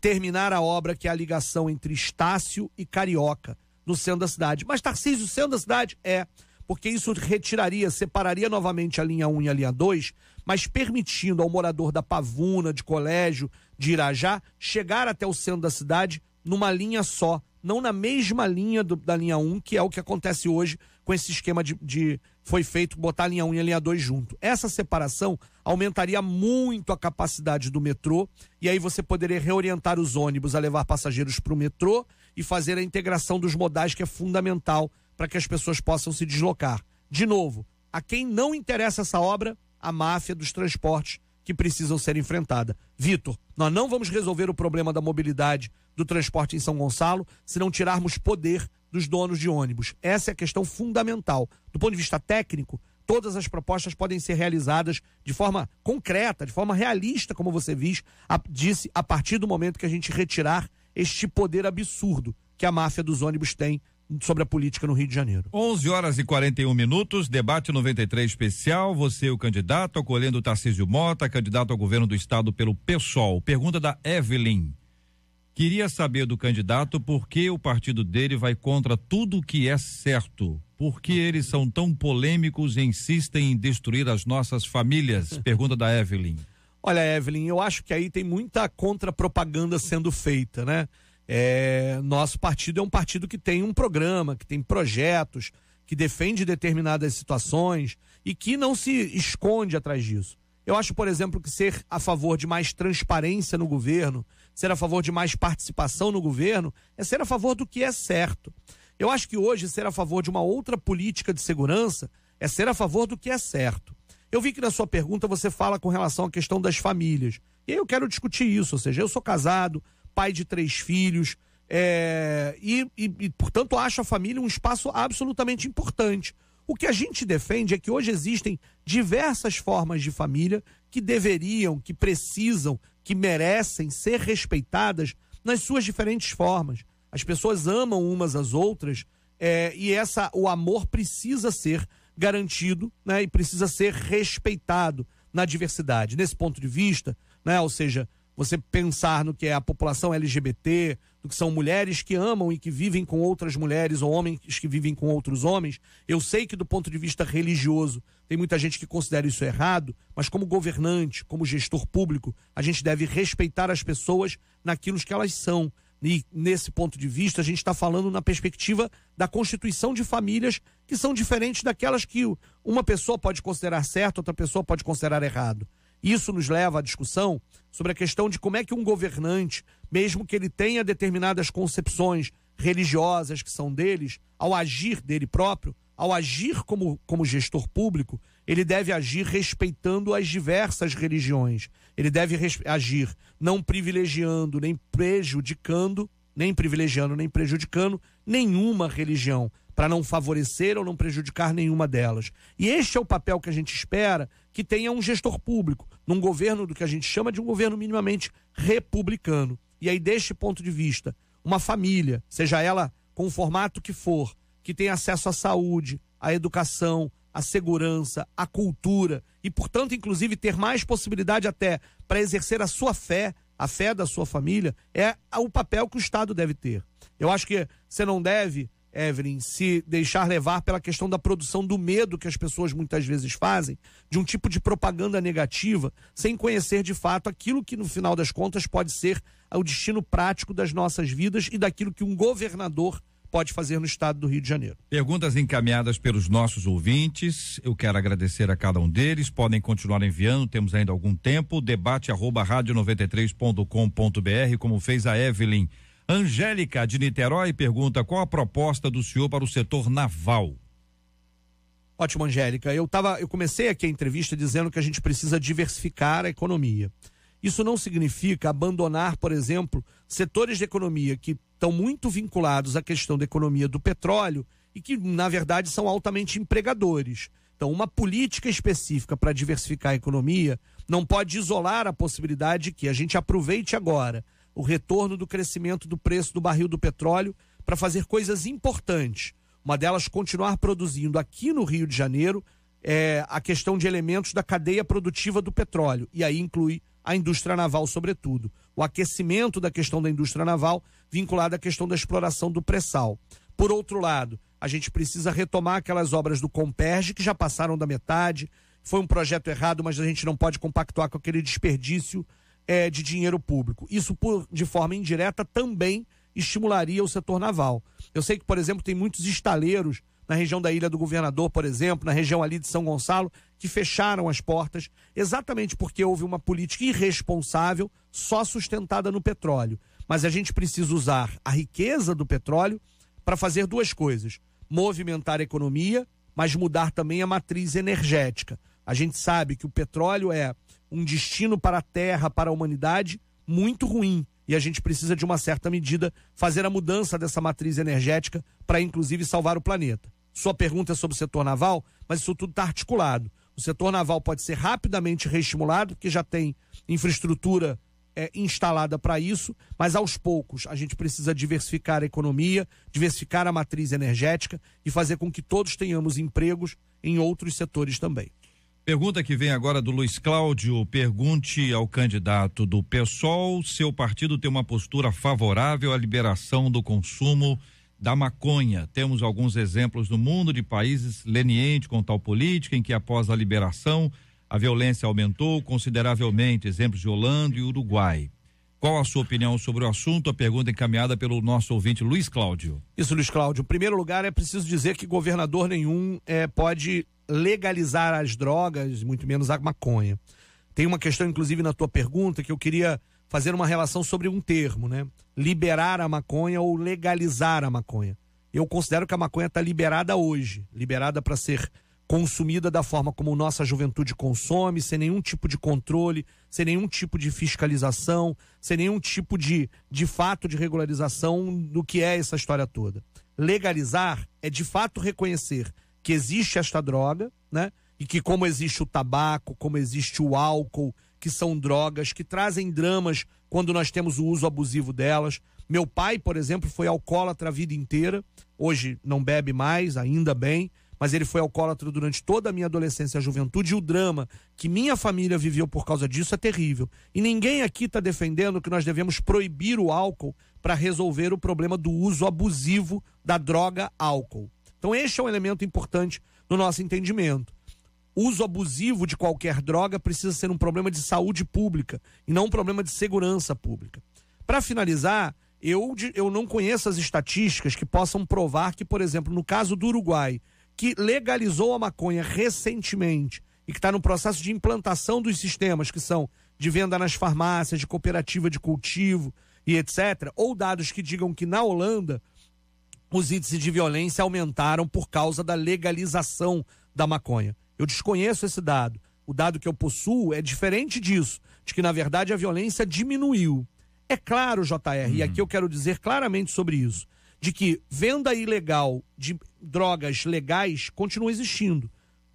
Terminar a obra que é a ligação entre Estácio e Carioca, no centro da cidade. Mas Tarcísio, centro da cidade? É porque isso retiraria, separaria novamente a linha 1 e a linha 2, mas permitindo ao morador da Pavuna, de Colégio, de Irajá, chegar até o centro da cidade numa linha só, não na mesma linha do, da linha 1, que é o que acontece hoje com esse esquema de, de foi feito botar a linha 1 e a linha 2 junto. Essa separação aumentaria muito a capacidade do metrô e aí você poderia reorientar os ônibus a levar passageiros para o metrô e fazer a integração dos modais que é fundamental para que as pessoas possam se deslocar. De novo, a quem não interessa essa obra, a máfia dos transportes que precisam ser enfrentada. Vitor, nós não vamos resolver o problema da mobilidade do transporte em São Gonçalo se não tirarmos poder dos donos de ônibus. Essa é a questão fundamental. Do ponto de vista técnico, todas as propostas podem ser realizadas de forma concreta, de forma realista, como você diz, a, disse, a partir do momento que a gente retirar este poder absurdo que a máfia dos ônibus tem sobre a política no Rio de Janeiro. 11 horas e 41 minutos, debate 93 especial. Você, o candidato, acolhendo Tarcísio Mota, candidato ao governo do estado pelo PSOL. Pergunta da Evelyn. Queria saber do candidato por que o partido dele vai contra tudo o que é certo. Por que eles são tão polêmicos e insistem em destruir as nossas famílias? Pergunta da Evelyn. Olha, Evelyn, eu acho que aí tem muita contra-propaganda sendo feita, né? É, nosso partido é um partido que tem um programa, que tem projetos, que defende determinadas situações e que não se esconde atrás disso. Eu acho, por exemplo, que ser a favor de mais transparência no governo, ser a favor de mais participação no governo, é ser a favor do que é certo. Eu acho que hoje ser a favor de uma outra política de segurança é ser a favor do que é certo. Eu vi que na sua pergunta você fala com relação à questão das famílias. E eu quero discutir isso, ou seja, eu sou casado, pai de três filhos, é, e, e, e, portanto, acho a família um espaço absolutamente importante. O que a gente defende é que hoje existem diversas formas de família que deveriam, que precisam, que merecem ser respeitadas nas suas diferentes formas. As pessoas amam umas às outras é, e essa, o amor precisa ser garantido né, e precisa ser respeitado na diversidade. Nesse ponto de vista, né, ou seja, você pensar no que é a população LGBT, do que são mulheres que amam e que vivem com outras mulheres ou homens que vivem com outros homens. Eu sei que do ponto de vista religioso tem muita gente que considera isso errado, mas como governante, como gestor público, a gente deve respeitar as pessoas naquilo que elas são. E nesse ponto de vista, a gente está falando na perspectiva da constituição de famílias que são diferentes daquelas que uma pessoa pode considerar certo, outra pessoa pode considerar errado. Isso nos leva à discussão sobre a questão de como é que um governante, mesmo que ele tenha determinadas concepções religiosas que são deles, ao agir dele próprio, ao agir como, como gestor público, ele deve agir respeitando as diversas religiões. Ele deve agir não privilegiando, nem prejudicando, nem privilegiando, nem prejudicando nenhuma religião para não favorecer ou não prejudicar nenhuma delas. E este é o papel que a gente espera que tenha um gestor público, num governo do que a gente chama de um governo minimamente republicano. E aí, deste ponto de vista, uma família, seja ela com o formato que for, que tenha acesso à saúde, à educação, à segurança, à cultura, e, portanto, inclusive, ter mais possibilidade até para exercer a sua fé, a fé da sua família, é o papel que o Estado deve ter. Eu acho que você não deve Evelyn, se deixar levar pela questão da produção do medo que as pessoas muitas vezes fazem, de um tipo de propaganda negativa, sem conhecer de fato aquilo que, no final das contas, pode ser o destino prático das nossas vidas e daquilo que um governador pode fazer no estado do Rio de Janeiro. Perguntas encaminhadas pelos nossos ouvintes, eu quero agradecer a cada um deles, podem continuar enviando, temos ainda algum tempo, debate arroba rádio 93.com.br, como fez a Evelyn Angélica de Niterói pergunta qual a proposta do senhor para o setor naval. Ótimo, Angélica. Eu, tava, eu comecei aqui a entrevista dizendo que a gente precisa diversificar a economia. Isso não significa abandonar, por exemplo, setores de economia que estão muito vinculados à questão da economia do petróleo e que, na verdade, são altamente empregadores. Então, uma política específica para diversificar a economia não pode isolar a possibilidade que a gente aproveite agora o retorno do crescimento do preço do barril do petróleo para fazer coisas importantes. Uma delas, continuar produzindo aqui no Rio de Janeiro é, a questão de elementos da cadeia produtiva do petróleo, e aí inclui a indústria naval, sobretudo. O aquecimento da questão da indústria naval vinculado à questão da exploração do pré-sal. Por outro lado, a gente precisa retomar aquelas obras do Comperge que já passaram da metade. Foi um projeto errado, mas a gente não pode compactuar com aquele desperdício é, de dinheiro público. Isso, por, de forma indireta, também estimularia o setor naval. Eu sei que, por exemplo, tem muitos estaleiros na região da Ilha do Governador, por exemplo, na região ali de São Gonçalo, que fecharam as portas exatamente porque houve uma política irresponsável só sustentada no petróleo. Mas a gente precisa usar a riqueza do petróleo para fazer duas coisas: movimentar a economia, mas mudar também a matriz energética. A gente sabe que o petróleo é um destino para a Terra, para a humanidade, muito ruim. E a gente precisa, de uma certa medida, fazer a mudança dessa matriz energética para, inclusive, salvar o planeta. Sua pergunta é sobre o setor naval, mas isso tudo está articulado. O setor naval pode ser rapidamente reestimulado, porque já tem infraestrutura é, instalada para isso, mas aos poucos a gente precisa diversificar a economia, diversificar a matriz energética e fazer com que todos tenhamos empregos em outros setores também. Pergunta que vem agora do Luiz Cláudio. Pergunte ao candidato do PSOL se o partido tem uma postura favorável à liberação do consumo da maconha. Temos alguns exemplos no mundo de países lenientes com tal política, em que após a liberação a violência aumentou consideravelmente, exemplos de Holanda e Uruguai. Qual a sua opinião sobre o assunto? A pergunta encaminhada pelo nosso ouvinte Luiz Cláudio. Isso, Luiz Cláudio. Em primeiro lugar, é preciso dizer que governador nenhum é, pode legalizar as drogas, muito menos a maconha. Tem uma questão, inclusive, na tua pergunta que eu queria fazer uma relação sobre um termo, né? Liberar a maconha ou legalizar a maconha. Eu considero que a maconha está liberada hoje, liberada para ser consumida da forma como nossa juventude consome, sem nenhum tipo de controle, sem nenhum tipo de fiscalização, sem nenhum tipo de, de fato de regularização do que é essa história toda. Legalizar é de fato reconhecer que existe esta droga, né? E que como existe o tabaco, como existe o álcool, que são drogas que trazem dramas quando nós temos o uso abusivo delas. Meu pai, por exemplo, foi alcoólatra a vida inteira, hoje não bebe mais, ainda bem, mas ele foi alcoólatra durante toda a minha adolescência e juventude, e o drama que minha família viveu por causa disso é terrível. E ninguém aqui está defendendo que nós devemos proibir o álcool para resolver o problema do uso abusivo da droga álcool. Então, este é um elemento importante no nosso entendimento. O uso abusivo de qualquer droga precisa ser um problema de saúde pública e não um problema de segurança pública. Para finalizar, eu, eu não conheço as estatísticas que possam provar que, por exemplo, no caso do Uruguai, que legalizou a maconha recentemente e que está no processo de implantação dos sistemas que são de venda nas farmácias, de cooperativa de cultivo e etc., ou dados que digam que na Holanda os índices de violência aumentaram por causa da legalização da maconha. Eu desconheço esse dado. O dado que eu possuo é diferente disso, de que na verdade a violência diminuiu. É claro, JR, uhum. e aqui eu quero dizer claramente sobre isso de que venda ilegal de drogas legais continua existindo.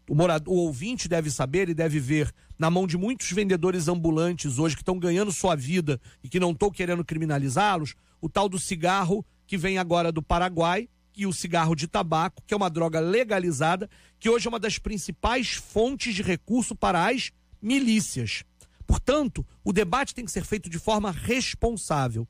O, morador, o ouvinte deve saber e deve ver na mão de muitos vendedores ambulantes hoje que estão ganhando sua vida e que não estou querendo criminalizá-los, o tal do cigarro que vem agora do Paraguai e o cigarro de tabaco, que é uma droga legalizada, que hoje é uma das principais fontes de recurso para as milícias. Portanto, o debate tem que ser feito de forma responsável.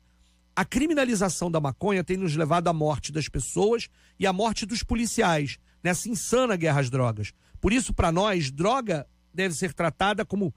A criminalização da maconha tem nos levado à morte das pessoas e à morte dos policiais nessa insana guerra às drogas. Por isso, para nós, droga deve ser tratada como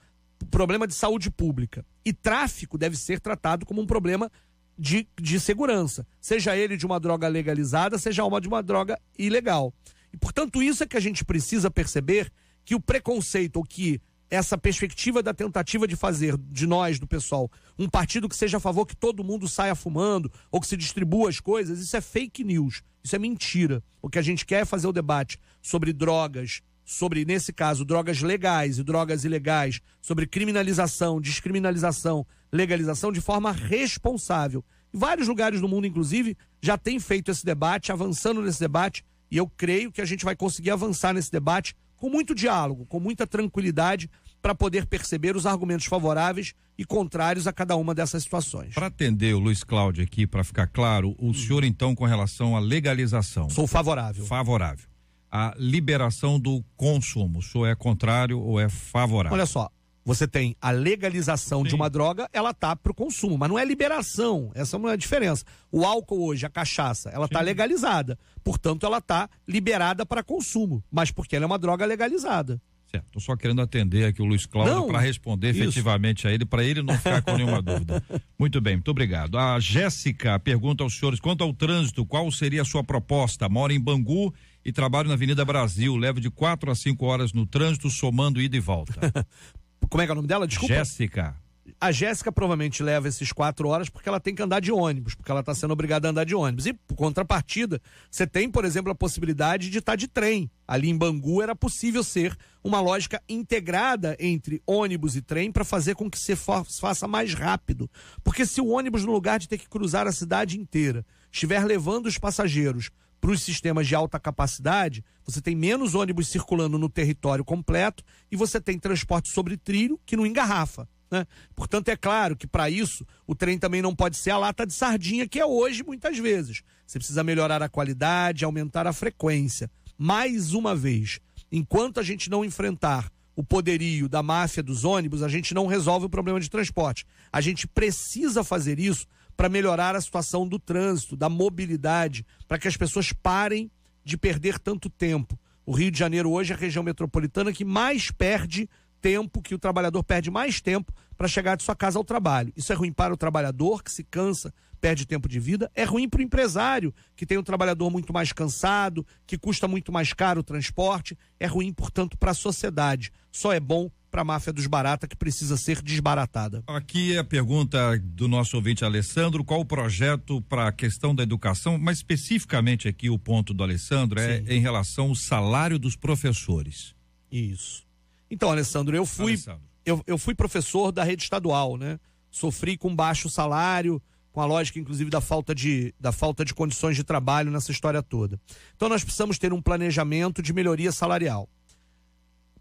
problema de saúde pública e tráfico deve ser tratado como um problema de, de segurança, seja ele de uma droga legalizada, seja uma de uma droga ilegal. E, portanto, isso é que a gente precisa perceber que o preconceito, ou que essa perspectiva da tentativa de fazer de nós, do pessoal, um partido que seja a favor que todo mundo saia fumando ou que se distribua as coisas, isso é fake news, isso é mentira. O que a gente quer é fazer o debate sobre drogas, sobre, nesse caso, drogas legais e drogas ilegais, sobre criminalização, descriminalização, legalização de forma responsável. Em vários lugares do mundo, inclusive, já tem feito esse debate, avançando nesse debate, e eu creio que a gente vai conseguir avançar nesse debate com muito diálogo, com muita tranquilidade para poder perceber os argumentos favoráveis e contrários a cada uma dessas situações. Para atender o Luiz Cláudio aqui, para ficar claro, o hum. senhor então com relação à legalização? Sou favorável. Favorável. A liberação do consumo, o senhor é contrário ou é favorável? Olha só, você tem a legalização Sim. de uma droga, ela tá para o consumo, mas não é liberação. Essa não é a diferença. O álcool hoje, a cachaça, ela tá Sim. tá legalizada. Portanto, ela tá liberada para consumo, mas porque ela é uma droga legalizada. Certo, estou só querendo atender aqui o Luiz Cláudio para responder isso. efetivamente a ele, para ele não ficar com nenhuma dúvida. Muito bem, muito obrigado. A Jéssica pergunta aos senhores: quanto ao trânsito, qual seria a sua proposta? Mora em Bangu e trabalho na Avenida Brasil, levo de quatro a cinco horas no trânsito, somando ida e volta. Como é que é o nome dela? Desculpa. Jéssica. A Jéssica provavelmente leva esses quatro horas porque ela tem que andar de ônibus, porque ela está sendo obrigada a andar de ônibus. E, por contrapartida, você tem, por exemplo, a possibilidade de estar tá de trem. Ali em Bangu era possível ser uma lógica integrada entre ônibus e trem para fazer com que se faça mais rápido. Porque se o ônibus, no lugar de ter que cruzar a cidade inteira, estiver levando os passageiros para os sistemas de alta capacidade, você tem menos ônibus circulando no território completo e você tem transporte sobre trilho que não engarrafa. Né? Portanto, é claro que para isso o trem também não pode ser a lata de sardinha que é hoje muitas vezes. Você precisa melhorar a qualidade, aumentar a frequência. Mais uma vez, enquanto a gente não enfrentar o poderio da máfia dos ônibus, a gente não resolve o problema de transporte. A gente precisa fazer isso para melhorar a situação do trânsito, da mobilidade, para que as pessoas parem de perder tanto tempo. O Rio de Janeiro hoje é a região metropolitana que mais perde tempo, que o trabalhador perde mais tempo para chegar de sua casa ao trabalho. Isso é ruim para o trabalhador, que se cansa, perde tempo de vida. É ruim para o empresário, que tem um trabalhador muito mais cansado, que custa muito mais caro o transporte. É ruim, portanto, para a sociedade. Só é bom para a máfia dos barata que precisa ser desbaratada. Aqui é a pergunta do nosso ouvinte Alessandro, qual o projeto para a questão da educação, mas especificamente aqui o ponto do Alessandro é Sim. em relação ao salário dos professores. Isso. Então, Alessandro, eu fui Alessandro. Eu, eu fui professor da rede estadual, né? Sofri com baixo salário, com a lógica, inclusive, da falta de, da falta de condições de trabalho nessa história toda. Então, nós precisamos ter um planejamento de melhoria salarial.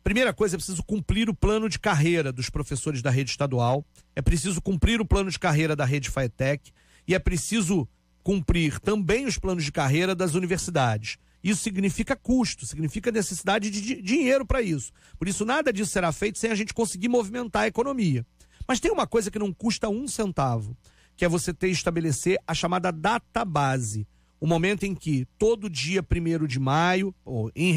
Primeira coisa, é preciso cumprir o plano de carreira dos professores da rede estadual, é preciso cumprir o plano de carreira da rede FAETEC e é preciso cumprir também os planos de carreira das universidades. Isso significa custo, significa necessidade de dinheiro para isso. Por isso, nada disso será feito sem a gente conseguir movimentar a economia. Mas tem uma coisa que não custa um centavo, que é você ter estabelecer a chamada data base. O momento em que todo dia 1 de maio, ou em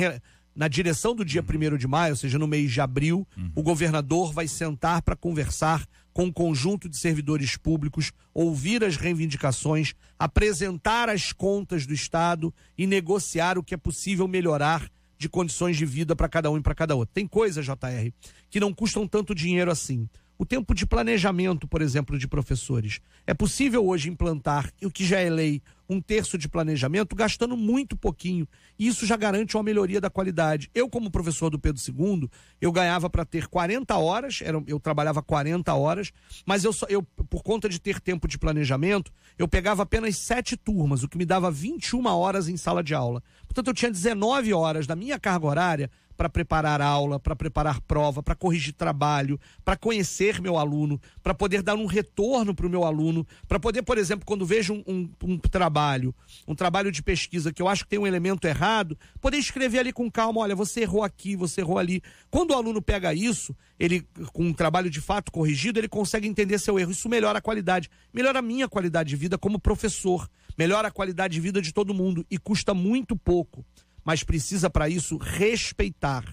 na direção do dia 1 de maio, ou seja, no mês de abril, uhum. o governador vai sentar para conversar com um conjunto de servidores públicos, ouvir as reivindicações, apresentar as contas do Estado e negociar o que é possível melhorar de condições de vida para cada um e para cada outro. Tem coisas, JR, que não custam tanto dinheiro assim. O tempo de planejamento, por exemplo, de professores. É possível hoje implantar, o que já é lei, um terço de planejamento, gastando muito pouquinho. E isso já garante uma melhoria da qualidade. Eu, como professor do Pedro II, eu ganhava para ter 40 horas, era, eu trabalhava 40 horas, mas eu, só, eu, por conta de ter tempo de planejamento, eu pegava apenas sete turmas, o que me dava 21 horas em sala de aula. Portanto, eu tinha 19 horas da minha carga horária para preparar aula, para preparar prova, para corrigir trabalho, para conhecer meu aluno, para poder dar um retorno para o meu aluno, para poder, por exemplo, quando vejo um, um, um, trabalho, um trabalho de pesquisa que eu acho que tem um elemento errado, poder escrever ali com calma: olha, você errou aqui, você errou ali. Quando o aluno pega isso, ele, com um trabalho de fato corrigido, ele consegue entender seu erro. Isso melhora a qualidade, melhora a minha qualidade de vida como professor, melhora a qualidade de vida de todo mundo e custa muito pouco mas precisa para isso respeitar.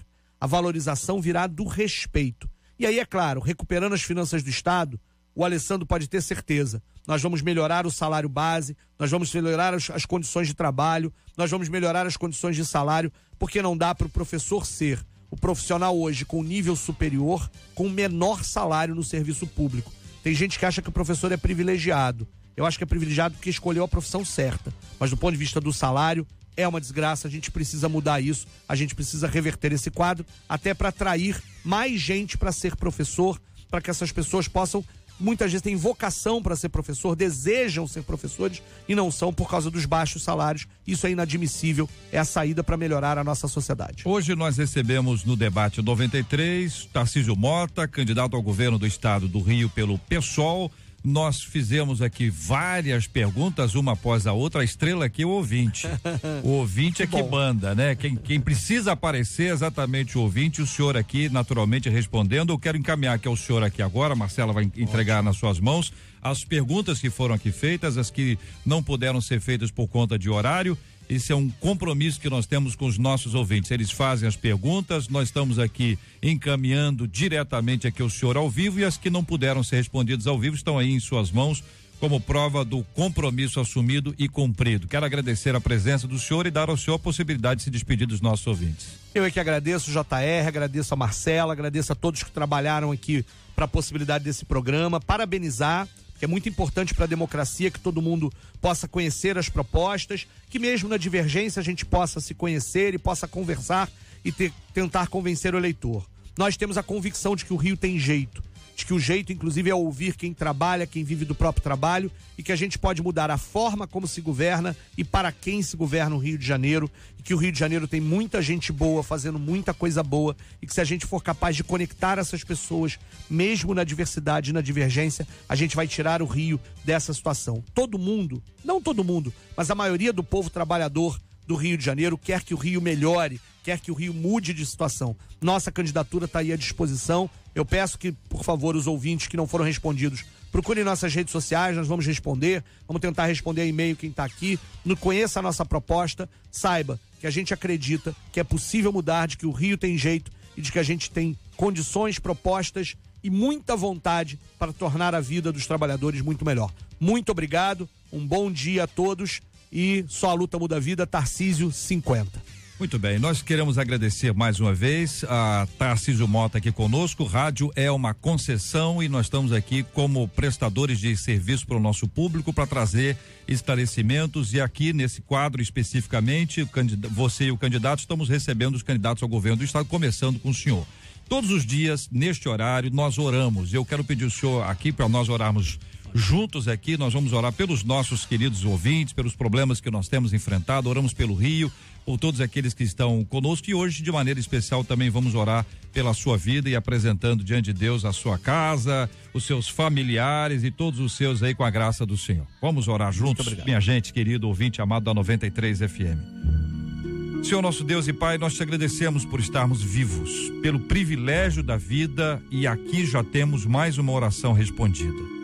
A valorização virá do respeito. E aí, é claro, recuperando as finanças do Estado, o Alessandro pode ter certeza. Nós vamos melhorar o salário base, nós vamos melhorar as, as condições de trabalho, nós vamos melhorar as condições de salário, porque não dá para o professor ser o profissional hoje com nível superior, com menor salário no serviço público. Tem gente que acha que o professor é privilegiado. Eu acho que é privilegiado porque escolheu a profissão certa. Mas do ponto de vista do salário, é uma desgraça, a gente precisa mudar isso, a gente precisa reverter esse quadro, até para atrair mais gente para ser professor, para que essas pessoas possam muitas vezes têm vocação para ser professor, desejam ser professores e não são por causa dos baixos salários. Isso é inadmissível, é a saída para melhorar a nossa sociedade. Hoje nós recebemos no debate 93 Tarcísio Mota, candidato ao governo do estado do Rio pelo PSOL. Nós fizemos aqui várias perguntas, uma após a outra. A estrela aqui é o ouvinte. O ouvinte é que manda, né? Quem, quem precisa aparecer é exatamente o ouvinte, o senhor aqui, naturalmente, respondendo. Eu quero encaminhar que é o senhor aqui agora, a Marcela vai entregar nas suas mãos as perguntas que foram aqui feitas, as que não puderam ser feitas por conta de horário isso é um compromisso que nós temos com os nossos ouvintes. Eles fazem as perguntas, nós estamos aqui encaminhando diretamente aqui o senhor ao vivo e as que não puderam ser respondidas ao vivo estão aí em suas mãos como prova do compromisso assumido e cumprido. Quero agradecer a presença do senhor e dar ao senhor a possibilidade de se despedir dos nossos ouvintes. Eu é que agradeço, JR, agradeço a Marcela, agradeço a todos que trabalharam aqui para a possibilidade desse programa, parabenizar que é muito importante para a democracia que todo mundo possa conhecer as propostas, que mesmo na divergência a gente possa se conhecer e possa conversar e ter, tentar convencer o eleitor. Nós temos a convicção de que o Rio tem jeito. De que o jeito, inclusive, é ouvir quem trabalha, quem vive do próprio trabalho e que a gente pode mudar a forma como se governa e para quem se governa o Rio de Janeiro. E que o Rio de Janeiro tem muita gente boa, fazendo muita coisa boa e que se a gente for capaz de conectar essas pessoas, mesmo na diversidade e na divergência, a gente vai tirar o Rio dessa situação. Todo mundo, não todo mundo, mas a maioria do povo trabalhador do Rio de Janeiro, quer que o Rio melhore, quer que o Rio mude de situação. Nossa candidatura está aí à disposição eu peço que, por favor, os ouvintes que não foram respondidos, procurem nossas redes sociais, nós vamos responder, vamos tentar responder e-mail quem está aqui, conheça a nossa proposta, saiba que a gente acredita que é possível mudar, de que o Rio tem jeito e de que a gente tem condições, propostas e muita vontade para tornar a vida dos trabalhadores muito melhor. Muito obrigado, um bom dia a todos e só a luta muda a vida, Tarcísio 50. Muito bem, nós queremos agradecer mais uma vez a Tarcísio Mota aqui conosco. Rádio é uma concessão e nós estamos aqui como prestadores de serviço para o nosso público para trazer esclarecimentos. E aqui nesse quadro especificamente, você e o candidato, estamos recebendo os candidatos ao governo do Estado, começando com o senhor. Todos os dias, neste horário, nós oramos. Eu quero pedir o senhor aqui para nós orarmos juntos aqui, nós vamos orar pelos nossos queridos ouvintes, pelos problemas que nós temos enfrentado, oramos pelo Rio, por todos aqueles que estão conosco e hoje, de maneira especial, também vamos orar pela sua vida e apresentando diante de Deus a sua casa, os seus familiares e todos os seus aí com a graça do Senhor. Vamos orar juntos, minha gente, querido ouvinte amado da 93 FM. Senhor nosso Deus e Pai, nós te agradecemos por estarmos vivos, pelo privilégio da vida e aqui já temos mais uma oração respondida.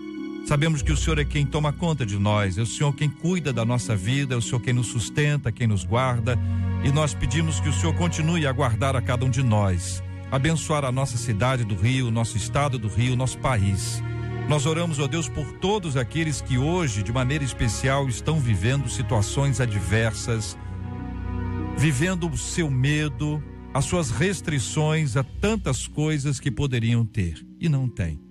Sabemos que o Senhor é quem toma conta de nós, é o Senhor quem cuida da nossa vida, é o Senhor quem nos sustenta, quem nos guarda. E nós pedimos que o Senhor continue a guardar a cada um de nós, abençoar a nossa cidade do Rio, nosso estado do Rio, nosso país. Nós oramos, ó Deus, por todos aqueles que hoje, de maneira especial, estão vivendo situações adversas, vivendo o seu medo, as suas restrições a tantas coisas que poderiam ter e não têm.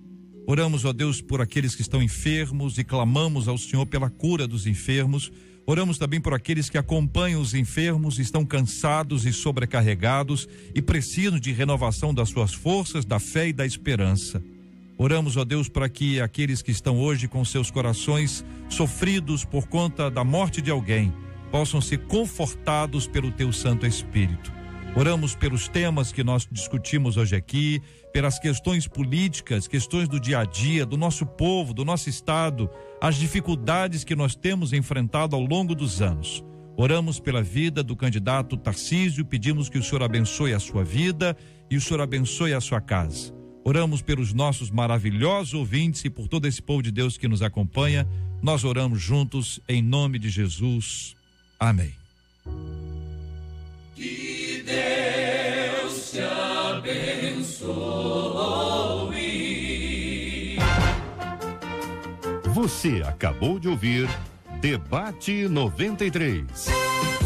Oramos, ó Deus, por aqueles que estão enfermos e clamamos ao Senhor pela cura dos enfermos. Oramos também por aqueles que acompanham os enfermos, estão cansados e sobrecarregados e precisam de renovação das suas forças, da fé e da esperança. Oramos, ó Deus, para que aqueles que estão hoje com seus corações sofridos por conta da morte de alguém possam ser confortados pelo teu Santo Espírito. Oramos pelos temas que nós discutimos hoje aqui, pelas questões políticas, questões do dia a dia, do nosso povo, do nosso estado, as dificuldades que nós temos enfrentado ao longo dos anos. Oramos pela vida do candidato Tarcísio, pedimos que o Senhor abençoe a sua vida e o Senhor abençoe a sua casa. Oramos pelos nossos maravilhosos ouvintes e por todo esse povo de Deus que nos acompanha. Nós oramos juntos em nome de Jesus. Amém. Que Deus te abençoe. Você acabou de ouvir Debate 93.